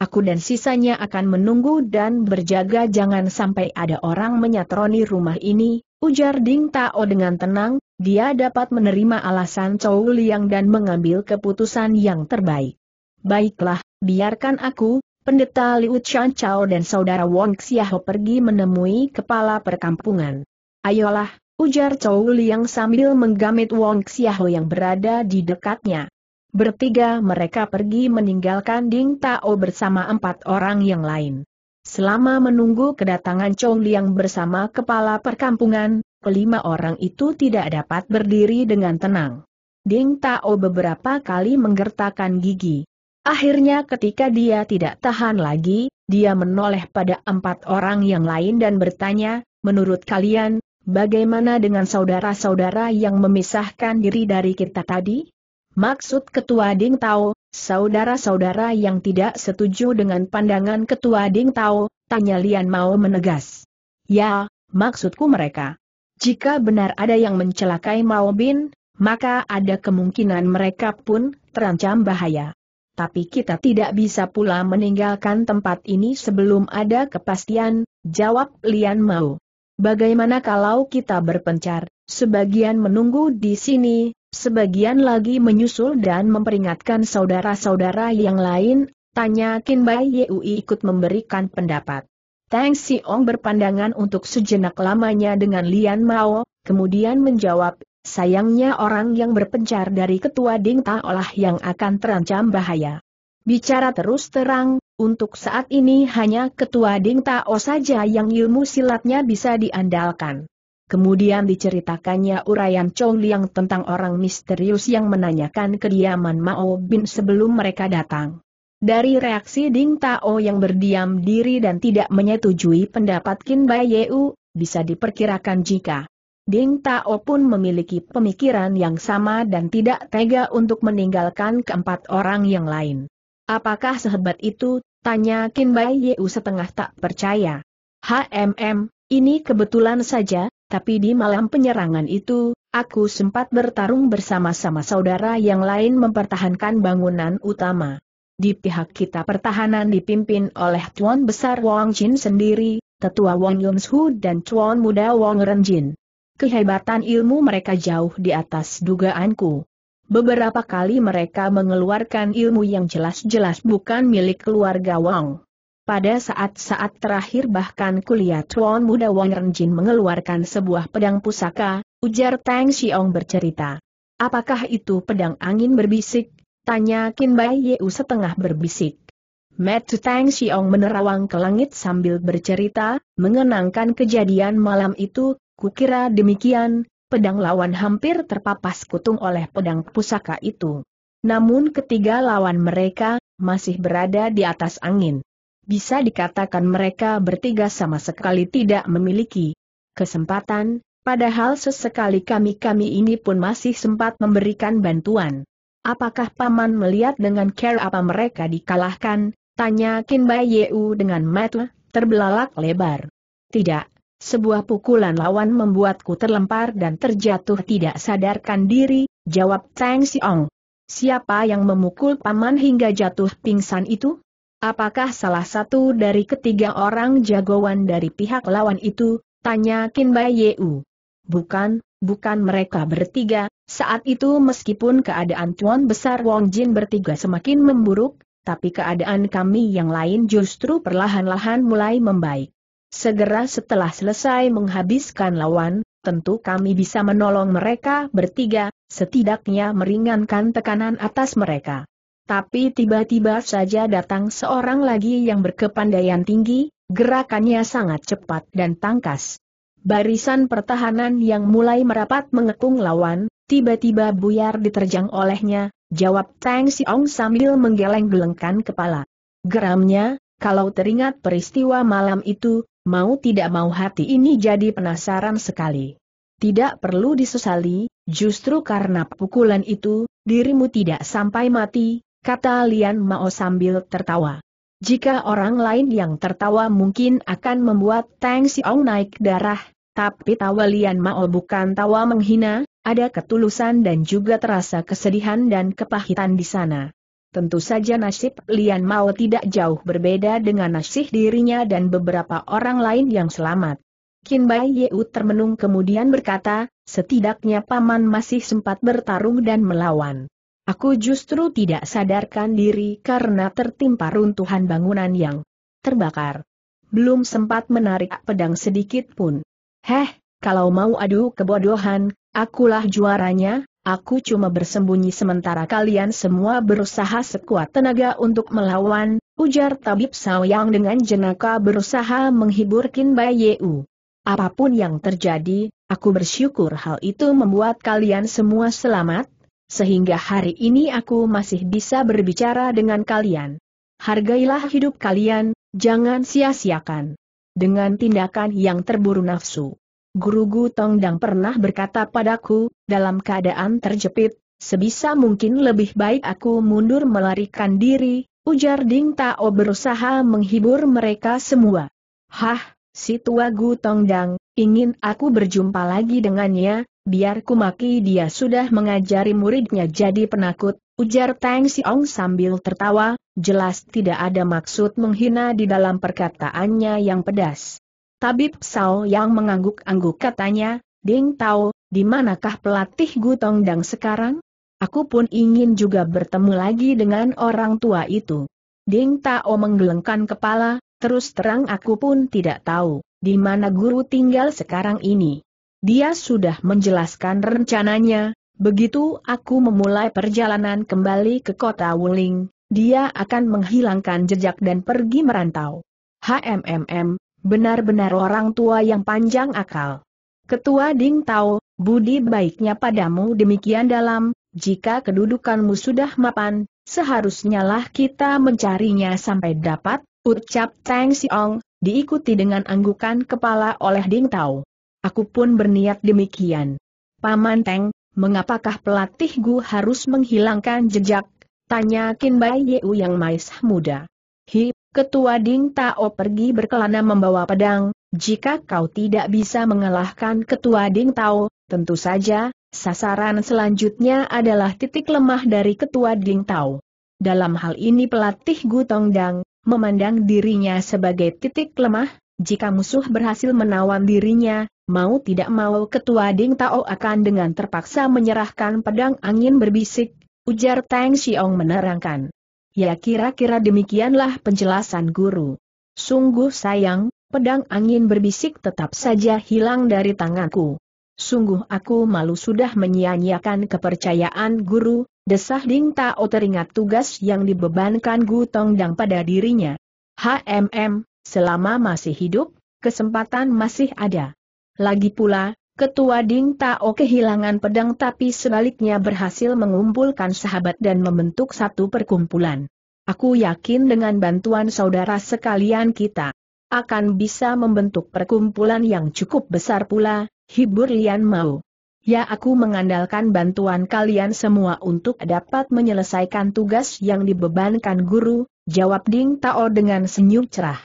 Aku dan sisanya akan menunggu dan berjaga jangan sampai ada orang menyatroni rumah ini, ujar Ding Tao dengan tenang, dia dapat menerima alasan Chou Liang dan mengambil keputusan yang terbaik. Baiklah, biarkan aku, pendeta Liu Chan Chao dan saudara Wong Xiaho pergi menemui kepala perkampungan. Ayolah, ujar Chou Liang sambil menggamit Wong Xiaho yang berada di dekatnya. Bertiga mereka pergi meninggalkan Ding Tao bersama empat orang yang lain. Selama menunggu kedatangan Chou Liang bersama kepala perkampungan, kelima orang itu tidak dapat berdiri dengan tenang. Ding Tao beberapa kali menggertakkan gigi. Akhirnya ketika dia tidak tahan lagi, dia menoleh pada empat orang yang lain dan bertanya, menurut kalian, bagaimana dengan saudara-saudara yang memisahkan diri dari kita tadi? Maksud Ketua Ding Tao, saudara-saudara yang tidak setuju dengan pandangan Ketua Ding Tao, tanya Lian Mao menegas. Ya, maksudku mereka. Jika benar ada yang mencelakai Mao Bin, maka ada kemungkinan mereka pun terancam bahaya. Tapi kita tidak bisa pula meninggalkan tempat ini sebelum ada kepastian, jawab Lian Mao. Bagaimana kalau kita berpencar, sebagian menunggu di sini, sebagian lagi menyusul dan memperingatkan saudara-saudara yang lain, tanya Kin Bai ikut memberikan pendapat. Tang Ong berpandangan untuk sejenak lamanya dengan Lian Mao, kemudian menjawab, sayangnya orang yang berpencar dari ketua Ding Ta'olah yang akan terancam bahaya. Bicara terus terang, untuk saat ini hanya ketua Ding Ta'o saja yang ilmu silatnya bisa diandalkan. Kemudian diceritakannya uraian Chong Liang tentang orang misterius yang menanyakan kediaman Mao Bin sebelum mereka datang. Dari reaksi Ding Tao yang berdiam diri dan tidak menyetujui pendapat Kin Bai Yeu, bisa diperkirakan jika Ding Tao pun memiliki pemikiran yang sama dan tidak tega untuk meninggalkan keempat orang yang lain. Apakah sehebat itu? Tanya Kin Bai Yeu setengah tak percaya. HMM, ini kebetulan saja, tapi di malam penyerangan itu, aku sempat bertarung bersama-sama saudara yang lain mempertahankan bangunan utama. Di pihak kita pertahanan dipimpin oleh Tuan Besar Wang Jin sendiri, Tetua Wang Yumshu dan Tuan Muda Wang Renjin. Kehebatan ilmu mereka jauh di atas dugaanku. Beberapa kali mereka mengeluarkan ilmu yang jelas-jelas bukan milik keluarga Wang. Pada saat-saat terakhir bahkan kuliah Tuan Muda Wang Renjin mengeluarkan sebuah pedang pusaka, ujar Tang Xiong bercerita. Apakah itu pedang angin berbisik, Tanya Kin Bai Yeu setengah berbisik. Metu Tang Xiong menerawang ke langit sambil bercerita, mengenangkan kejadian malam itu, kukira demikian, pedang lawan hampir terpapas kutung oleh pedang pusaka itu. Namun ketiga lawan mereka, masih berada di atas angin. Bisa dikatakan mereka bertiga sama sekali tidak memiliki kesempatan, padahal sesekali kami-kami ini pun masih sempat memberikan bantuan. Apakah Paman melihat dengan care apa mereka dikalahkan? Tanya Kin Bai Yeu dengan mata terbelalak lebar. Tidak, sebuah pukulan lawan membuatku terlempar dan terjatuh tidak sadarkan diri, jawab Tang Siong. Siapa yang memukul paman hingga jatuh pingsan itu? Apakah salah satu dari ketiga orang jagoan dari pihak lawan itu? Tanya Kin Bai Yeu. Bukan, bukan mereka bertiga, saat itu meskipun keadaan Tuan Besar Wong Jin bertiga semakin memburuk, tapi keadaan kami yang lain justru perlahan-lahan mulai membaik. Segera setelah selesai menghabiskan lawan, tentu kami bisa menolong mereka bertiga, setidaknya meringankan tekanan atas mereka. Tapi tiba-tiba saja datang seorang lagi yang berkepandaian tinggi, gerakannya sangat cepat dan tangkas. Barisan pertahanan yang mulai merapat mengepung lawan, tiba-tiba buyar diterjang olehnya, jawab Tang Siong sambil menggeleng-gelengkan kepala. Geramnya, kalau teringat peristiwa malam itu, mau tidak mau hati ini jadi penasaran sekali. Tidak perlu disesali, justru karena pukulan itu, dirimu tidak sampai mati, kata Lian Mao sambil tertawa. Jika orang lain yang tertawa mungkin akan membuat Tang Siong naik darah, tapi tawa Lian Mao bukan tawa menghina, ada ketulusan dan juga terasa kesedihan dan kepahitan di sana. Tentu saja nasib Lian Mao tidak jauh berbeda dengan nasib dirinya dan beberapa orang lain yang selamat. Qin Bai Yeu termenung kemudian berkata, setidaknya paman masih sempat bertarung dan melawan. Aku justru tidak sadarkan diri karena tertimpa runtuhan bangunan yang terbakar. Belum sempat menarik pedang sedikit pun. Heh, kalau mau adu kebodohan, Akulah juaranya, aku cuma bersembunyi sementara kalian semua berusaha sekuat tenaga untuk melawan, ujar Tabib yang dengan jenaka berusaha menghibur Ye Baiyeu. Apapun yang terjadi, aku bersyukur hal itu membuat kalian semua selamat, sehingga hari ini aku masih bisa berbicara dengan kalian. Hargailah hidup kalian, jangan sia-siakan. Dengan tindakan yang terburu nafsu Guru Gu Tongdang pernah berkata padaku, dalam keadaan terjepit, sebisa mungkin lebih baik aku mundur melarikan diri, ujar Ding Tao berusaha menghibur mereka semua. Hah, si tua Gu Tongdang, ingin aku berjumpa lagi dengannya, biar ku maki dia sudah mengajari muridnya jadi penakut, ujar Tang Siong sambil tertawa, jelas tidak ada maksud menghina di dalam perkataannya yang pedas. Tabib Sao yang mengangguk-angguk katanya, Ding Tao, di manakah pelatih Gutong Dang sekarang? Aku pun ingin juga bertemu lagi dengan orang tua itu. Ding Tao menggelengkan kepala, terus terang aku pun tidak tahu, di mana guru tinggal sekarang ini. Dia sudah menjelaskan rencananya, begitu aku memulai perjalanan kembali ke kota Wuling, dia akan menghilangkan jejak dan pergi merantau. HMMM, Benar-benar orang tua yang panjang akal. Ketua Ding Tao, budi baiknya padamu demikian dalam, jika kedudukanmu sudah mapan, seharusnya lah kita mencarinya sampai dapat, ucap Tang Siong, diikuti dengan anggukan kepala oleh Ding Tao. Aku pun berniat demikian. Paman Teng, mengapakah pelatih Gu harus menghilangkan jejak? Tanya Kin Bai Yeu yang maisah muda. Hi, Ketua Ding Tao pergi berkelana membawa pedang, jika kau tidak bisa mengalahkan Ketua Ding Tao, tentu saja, sasaran selanjutnya adalah titik lemah dari Ketua Ding Tao. Dalam hal ini pelatih Gutong Dang, memandang dirinya sebagai titik lemah, jika musuh berhasil menawan dirinya, mau tidak mau Ketua Ding Tao akan dengan terpaksa menyerahkan pedang angin berbisik, ujar Tang Xiong menerangkan. Ya kira-kira demikianlah penjelasan guru. Sungguh sayang, pedang angin berbisik tetap saja hilang dari tanganku. Sungguh aku malu sudah menyia-nyiakan kepercayaan guru, desah Ding Tao teringat tugas yang dibebankan Gu Tongdang pada dirinya. HMM, selama masih hidup, kesempatan masih ada. Lagi pula, Ketua Ding Tao kehilangan pedang tapi sebaliknya berhasil mengumpulkan sahabat dan membentuk satu perkumpulan. Aku yakin dengan bantuan saudara sekalian kita akan bisa membentuk perkumpulan yang cukup besar pula, hibur Lian Mau. Ya aku mengandalkan bantuan kalian semua untuk dapat menyelesaikan tugas yang dibebankan guru, jawab Ding Tao dengan senyum cerah.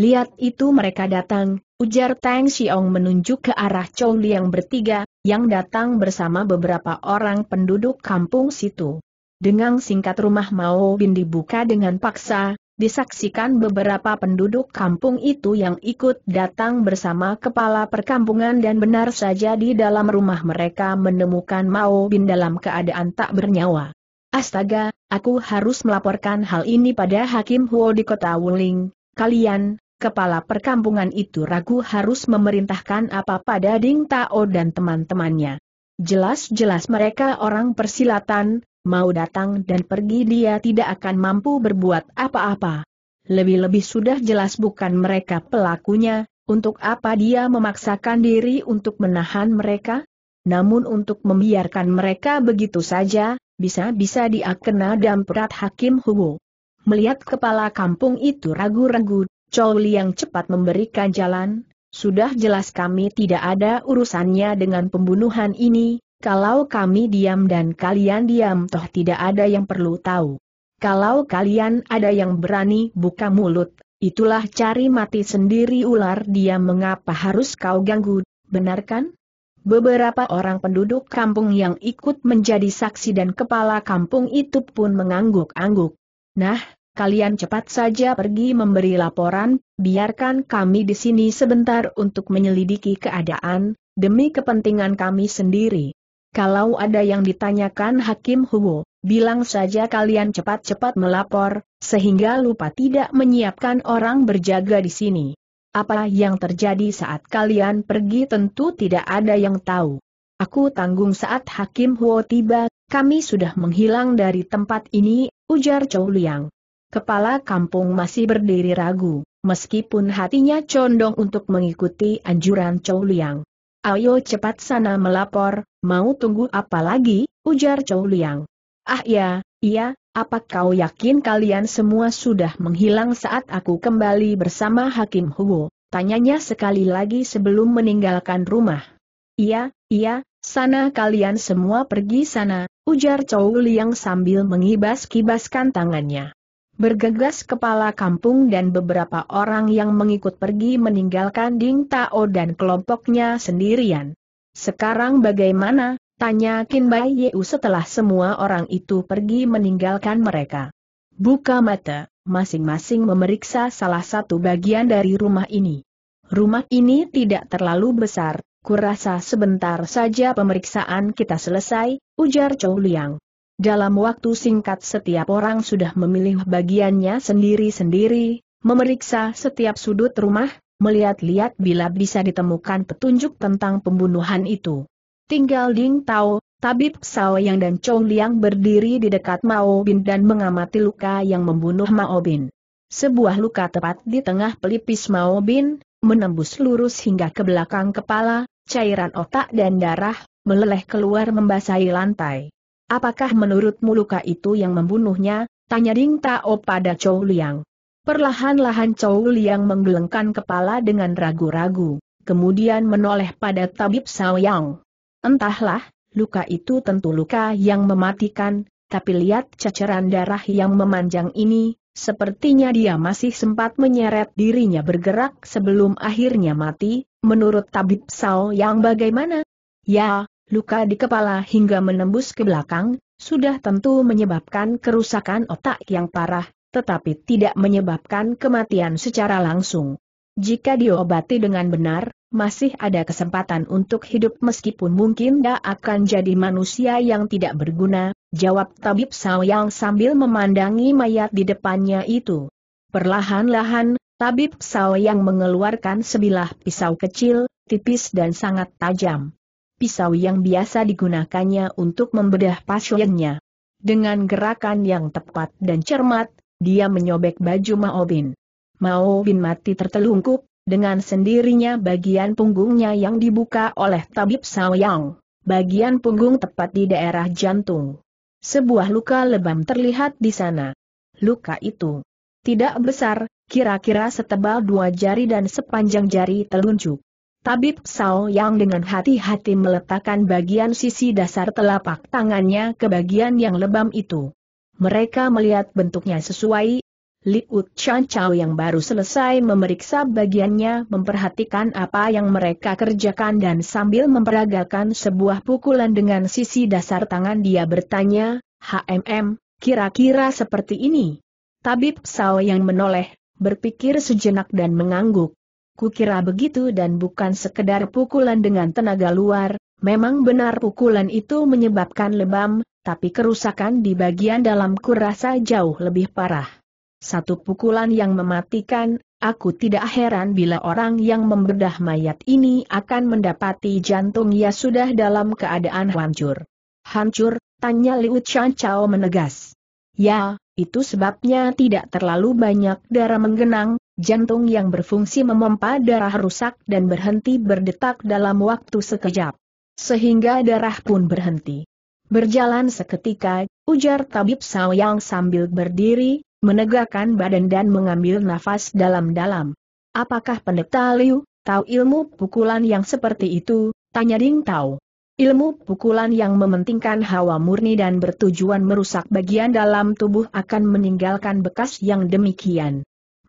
Lihat itu mereka datang, Ujar Tang Xiong menunjuk ke arah Chou Liang bertiga, yang datang bersama beberapa orang penduduk kampung situ. Dengan singkat rumah Mao Bin dibuka dengan paksa, disaksikan beberapa penduduk kampung itu yang ikut datang bersama kepala perkampungan dan benar saja di dalam rumah mereka menemukan Mao Bin dalam keadaan tak bernyawa. Astaga, aku harus melaporkan hal ini pada Hakim Huo di kota Wuling, kalian, kepala perkampungan itu ragu harus memerintahkan apa pada Ding Tao dan teman-temannya. Jelas-jelas mereka orang persilatan, mau datang dan pergi dia tidak akan mampu berbuat apa-apa. Lebih-lebih sudah jelas bukan mereka pelakunya, untuk apa dia memaksakan diri untuk menahan mereka? Namun untuk membiarkan mereka begitu saja, bisa-bisa dia kena damprat Hakim Hugo. Melihat kepala kampung itu ragu-ragu, Chow yang cepat memberikan jalan, sudah jelas kami tidak ada urusannya dengan pembunuhan ini, kalau kami diam dan kalian diam toh tidak ada yang perlu tahu. Kalau kalian ada yang berani buka mulut, itulah cari mati sendiri ular dia mengapa harus kau ganggu, benar kan? Beberapa orang penduduk kampung yang ikut menjadi saksi dan kepala kampung itu pun mengangguk-angguk. Nah, kalian cepat saja pergi memberi laporan, biarkan kami di sini sebentar untuk menyelidiki keadaan, demi kepentingan kami sendiri. Kalau ada yang ditanyakan Hakim Huo, bilang saja kalian cepat-cepat melapor, sehingga lupa tidak menyiapkan orang berjaga di sini. Apa yang terjadi saat kalian pergi tentu tidak ada yang tahu. Aku tanggung saat Hakim Huo tiba, kami sudah menghilang dari tempat ini, ujar Chou Liang. Kepala kampung masih berdiri ragu, meskipun hatinya condong untuk mengikuti anjuran Chow Liang. Ayo cepat sana melapor, mau tunggu apa lagi, ujar Chow Liang. Ah ya, iya, apa kau yakin kalian semua sudah menghilang saat aku kembali bersama Hakim Huo? Tanyanya sekali lagi sebelum meninggalkan rumah. Iya, iya, sana kalian semua pergi sana, ujar Chow Liang sambil mengibas-kibaskan tangannya. Bergegas kepala kampung dan beberapa orang yang mengikut pergi meninggalkan Ding Tao dan kelompoknya sendirian. Sekarang bagaimana? Tanya Kin Bai Yeu setelah semua orang itu pergi meninggalkan mereka. Buka mata, masing-masing memeriksa salah satu bagian dari rumah ini. Rumah ini tidak terlalu besar, kurasa sebentar saja pemeriksaan kita selesai, ujar Chou Liang. Dalam waktu singkat setiap orang sudah memilih bagiannya sendiri-sendiri, memeriksa setiap sudut rumah, melihat-lihat bila bisa ditemukan petunjuk tentang pembunuhan itu. Tinggal Ding Tao, Tabib Sao Yang dan Chong Liang berdiri di dekat Mao Bin dan mengamati luka yang membunuh Mao Bin. Sebuah luka tepat di tengah pelipis Mao Bin, menembus lurus hingga ke belakang kepala, cairan otak dan darah, meleleh keluar membasahi lantai. Apakah menurutmu luka itu yang membunuhnya? Tanya Ding Tao pada Chow Liang. Perlahan-lahan Chow Liang menggelengkan kepala dengan ragu-ragu, kemudian menoleh pada tabib Yang. Entahlah, luka itu tentu luka yang mematikan, tapi lihat ceceran darah yang memanjang ini, sepertinya dia masih sempat menyeret dirinya bergerak sebelum akhirnya mati, menurut tabib Yang bagaimana? Ya, luka di kepala hingga menembus ke belakang, sudah tentu menyebabkan kerusakan otak yang parah, tetapi tidak menyebabkan kematian secara langsung. Jika diobati dengan benar, masih ada kesempatan untuk hidup meskipun mungkin dia akan jadi manusia yang tidak berguna, jawab tabib yang sambil memandangi mayat di depannya itu. Perlahan-lahan, tabib yang mengeluarkan sebilah pisau kecil, tipis dan sangat tajam pisau yang biasa digunakannya untuk membedah pasiennya. Dengan gerakan yang tepat dan cermat, dia menyobek baju Maobin. Maobin mati tertelungkup, dengan sendirinya bagian punggungnya yang dibuka oleh tabib Saoyang, bagian punggung tepat di daerah jantung. Sebuah luka lebam terlihat di sana. Luka itu tidak besar, kira-kira setebal dua jari dan sepanjang jari telunjuk. Tabib Sao yang dengan hati-hati meletakkan bagian sisi dasar telapak tangannya ke bagian yang lebam itu. Mereka melihat bentuknya sesuai. Liut Chan Chao yang baru selesai memeriksa bagiannya memperhatikan apa yang mereka kerjakan dan sambil memperagakan sebuah pukulan dengan sisi dasar tangan dia bertanya, HMM, kira-kira seperti ini. Tabib Sao yang menoleh, berpikir sejenak dan mengangguk kukira begitu dan bukan sekedar pukulan dengan tenaga luar, memang benar pukulan itu menyebabkan lebam, tapi kerusakan di bagian dalam kurasa jauh lebih parah. Satu pukulan yang mematikan, aku tidak heran bila orang yang membedah mayat ini akan mendapati jantung jantungnya sudah dalam keadaan hancur. Hancur, tanya Liu Chan Chao menegas. Ya, itu sebabnya tidak terlalu banyak darah menggenang, jantung yang berfungsi memompa darah rusak dan berhenti berdetak dalam waktu sekejap. Sehingga darah pun berhenti. Berjalan seketika, ujar tabib yang sambil berdiri, menegakkan badan dan mengambil nafas dalam-dalam. Apakah pendeta Liu, tahu ilmu pukulan yang seperti itu, tanya Ding Tao. Ilmu pukulan yang mementingkan hawa murni dan bertujuan merusak bagian dalam tubuh akan meninggalkan bekas yang demikian.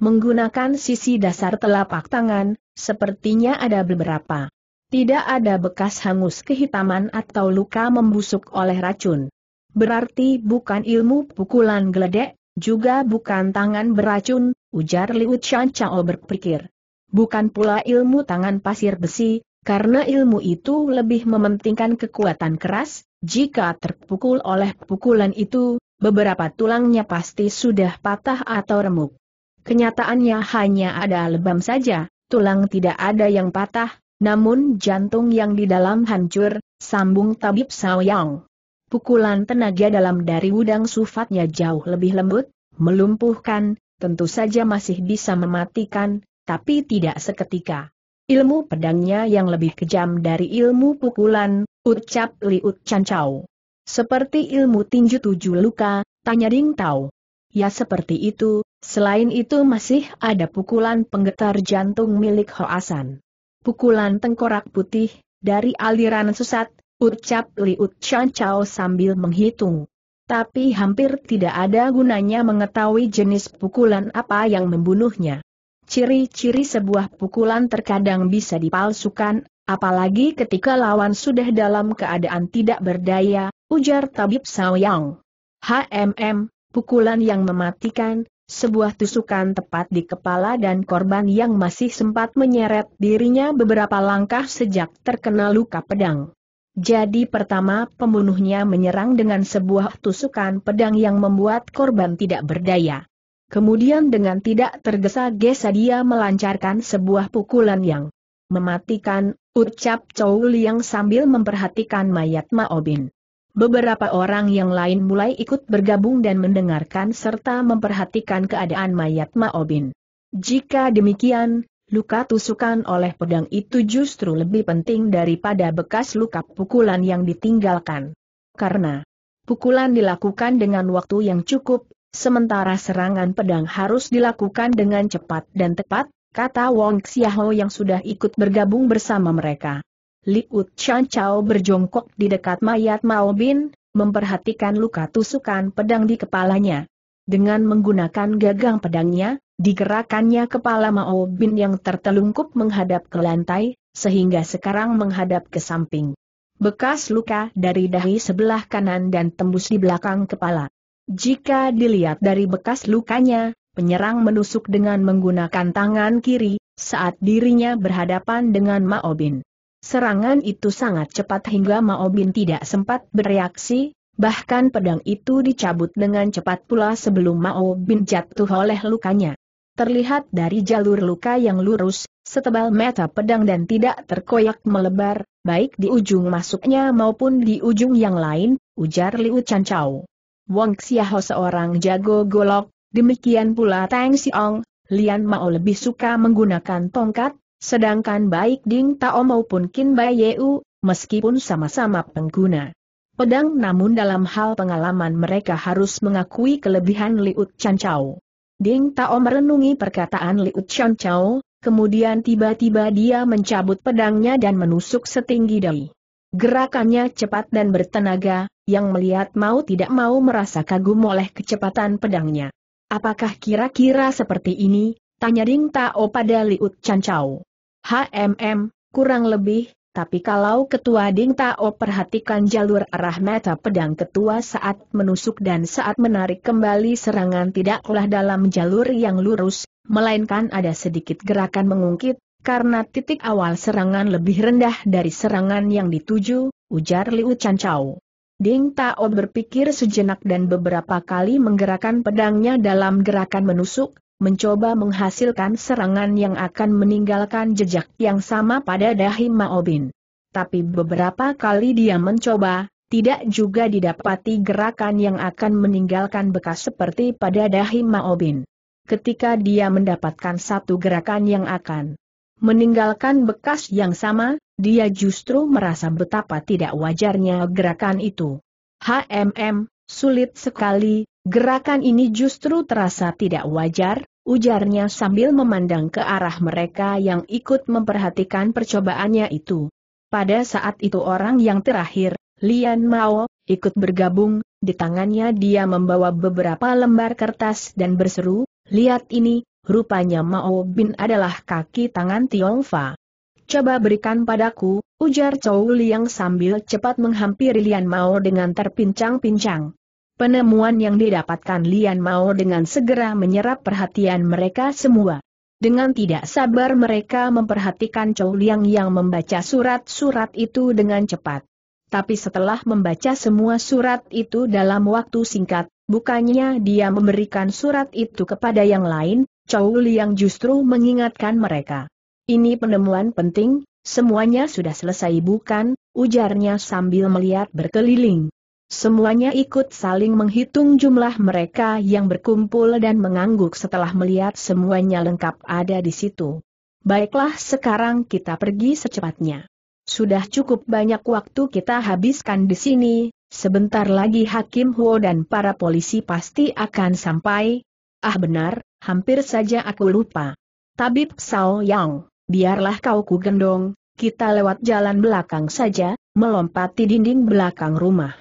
Menggunakan sisi dasar telapak tangan, sepertinya ada beberapa. Tidak ada bekas hangus kehitaman atau luka membusuk oleh racun. Berarti bukan ilmu pukulan geledek, juga bukan tangan beracun, ujar Liu Chan Chao berpikir. Bukan pula ilmu tangan pasir besi, karena ilmu itu lebih mementingkan kekuatan keras, jika terpukul oleh pukulan itu, beberapa tulangnya pasti sudah patah atau remuk. Kenyataannya hanya ada lebam saja, tulang tidak ada yang patah, namun jantung yang di dalam hancur, sambung tabib Saoyang. Pukulan tenaga dalam dari udang sufatnya jauh lebih lembut, melumpuhkan, tentu saja masih bisa mematikan, tapi tidak seketika. Ilmu pedangnya yang lebih kejam dari ilmu pukulan, ucap Liut Cancau. Seperti ilmu tinju tujuh luka, tanya Ding Tao. Ya seperti itu, Selain itu masih ada pukulan penggetar jantung milik Hoasan. Pukulan tengkorak putih, dari aliran sesat, ucap Liut Chan Chao sambil menghitung. Tapi hampir tidak ada gunanya mengetahui jenis pukulan apa yang membunuhnya. Ciri-ciri sebuah pukulan terkadang bisa dipalsukan, apalagi ketika lawan sudah dalam keadaan tidak berdaya, ujar Tabib Yang. HMM, pukulan yang mematikan, sebuah tusukan tepat di kepala dan korban yang masih sempat menyeret dirinya beberapa langkah sejak terkena luka pedang. Jadi pertama pembunuhnya menyerang dengan sebuah tusukan pedang yang membuat korban tidak berdaya. Kemudian dengan tidak tergesa-gesa dia melancarkan sebuah pukulan yang mematikan, ucap Chou Liang sambil memperhatikan mayat Maobin. Beberapa orang yang lain mulai ikut bergabung dan mendengarkan serta memperhatikan keadaan mayat Maobin. Jika demikian, luka tusukan oleh pedang itu justru lebih penting daripada bekas luka pukulan yang ditinggalkan. Karena pukulan dilakukan dengan waktu yang cukup, sementara serangan pedang harus dilakukan dengan cepat dan tepat, kata Wong Xiaho yang sudah ikut bergabung bersama mereka. Liut Chan Chao berjongkok di dekat mayat Mao Bin, memperhatikan luka tusukan pedang di kepalanya. Dengan menggunakan gagang pedangnya, digerakannya kepala Mao Bin yang tertelungkup menghadap ke lantai, sehingga sekarang menghadap ke samping. Bekas luka dari dahi sebelah kanan dan tembus di belakang kepala. Jika dilihat dari bekas lukanya, penyerang menusuk dengan menggunakan tangan kiri, saat dirinya berhadapan dengan Mao Bin. Serangan itu sangat cepat hingga Mao Bin tidak sempat bereaksi, bahkan pedang itu dicabut dengan cepat pula sebelum Mao Bin jatuh oleh lukanya. Terlihat dari jalur luka yang lurus, setebal meta pedang dan tidak terkoyak melebar, baik di ujung masuknya maupun di ujung yang lain, ujar Liu Chanchao. Wong Xiaho seorang jago golok, demikian pula Tang Siong, Lian Mao lebih suka menggunakan tongkat, Sedangkan baik Ding Tao maupun Kin Bai Yeu, meskipun sama-sama pengguna pedang namun dalam hal pengalaman mereka harus mengakui kelebihan Liut Chan Chau. Ding Tao merenungi perkataan Liut Chan Chau, kemudian tiba-tiba dia mencabut pedangnya dan menusuk setinggi dahi. Gerakannya cepat dan bertenaga, yang melihat mau tidak mau merasa kagum oleh kecepatan pedangnya. Apakah kira-kira seperti ini? Tanya Ding Tao pada Liut Chan Chau. HMM, kurang lebih, tapi kalau ketua Ding Tao perhatikan jalur arah mata pedang ketua saat menusuk dan saat menarik kembali serangan tidaklah dalam jalur yang lurus, melainkan ada sedikit gerakan mengungkit, karena titik awal serangan lebih rendah dari serangan yang dituju, ujar Liu Chanchao. Ding Tao berpikir sejenak dan beberapa kali menggerakkan pedangnya dalam gerakan menusuk, mencoba menghasilkan serangan yang akan meninggalkan jejak yang sama pada dahi Maobin. Tapi beberapa kali dia mencoba, tidak juga didapati gerakan yang akan meninggalkan bekas seperti pada dahi Maobin. Ketika dia mendapatkan satu gerakan yang akan meninggalkan bekas yang sama, dia justru merasa betapa tidak wajarnya gerakan itu. HMM, sulit sekali, gerakan ini justru terasa tidak wajar, ujarnya sambil memandang ke arah mereka yang ikut memperhatikan percobaannya itu. Pada saat itu orang yang terakhir, Lian Mao, ikut bergabung, di tangannya dia membawa beberapa lembar kertas dan berseru, lihat ini, rupanya Mao Bin adalah kaki tangan Tiong Fa. Coba berikan padaku, ujar Chou Liang sambil cepat menghampiri Lian Mao dengan terpincang-pincang. Penemuan yang didapatkan Lian Mao dengan segera menyerap perhatian mereka semua. Dengan tidak sabar mereka memperhatikan Chou Liang yang membaca surat-surat itu dengan cepat. Tapi setelah membaca semua surat itu dalam waktu singkat, bukannya dia memberikan surat itu kepada yang lain, Chou Liang justru mengingatkan mereka. Ini penemuan penting, semuanya sudah selesai bukan, ujarnya sambil melihat berkeliling. Semuanya ikut saling menghitung jumlah mereka yang berkumpul dan mengangguk setelah melihat semuanya lengkap ada di situ. Baiklah sekarang kita pergi secepatnya. Sudah cukup banyak waktu kita habiskan di sini, sebentar lagi Hakim Huo dan para polisi pasti akan sampai. Ah benar, hampir saja aku lupa. Tabib Sao Yang, biarlah kau ku gendong, kita lewat jalan belakang saja, melompati dinding belakang rumah.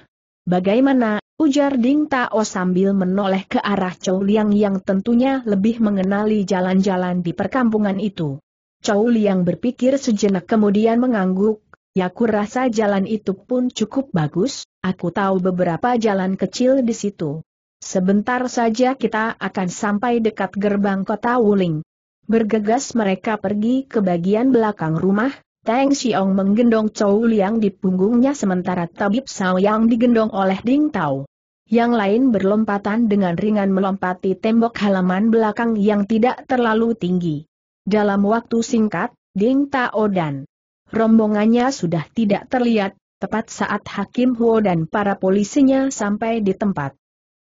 Bagaimana, ujar Ding Tao sambil menoleh ke arah Chow Liang yang tentunya lebih mengenali jalan-jalan di perkampungan itu. Chow Liang berpikir sejenak kemudian mengangguk, ya kurasa jalan itu pun cukup bagus, aku tahu beberapa jalan kecil di situ. Sebentar saja kita akan sampai dekat gerbang kota Wuling. Bergegas mereka pergi ke bagian belakang rumah, Tang Xiong menggendong Chou Liang di punggungnya sementara Tabib Sao Yang digendong oleh Ding Tao. Yang lain berlompatan dengan ringan melompati tembok halaman belakang yang tidak terlalu tinggi. Dalam waktu singkat, Ding Tao dan rombongannya sudah tidak terlihat, tepat saat Hakim Huo dan para polisinya sampai di tempat.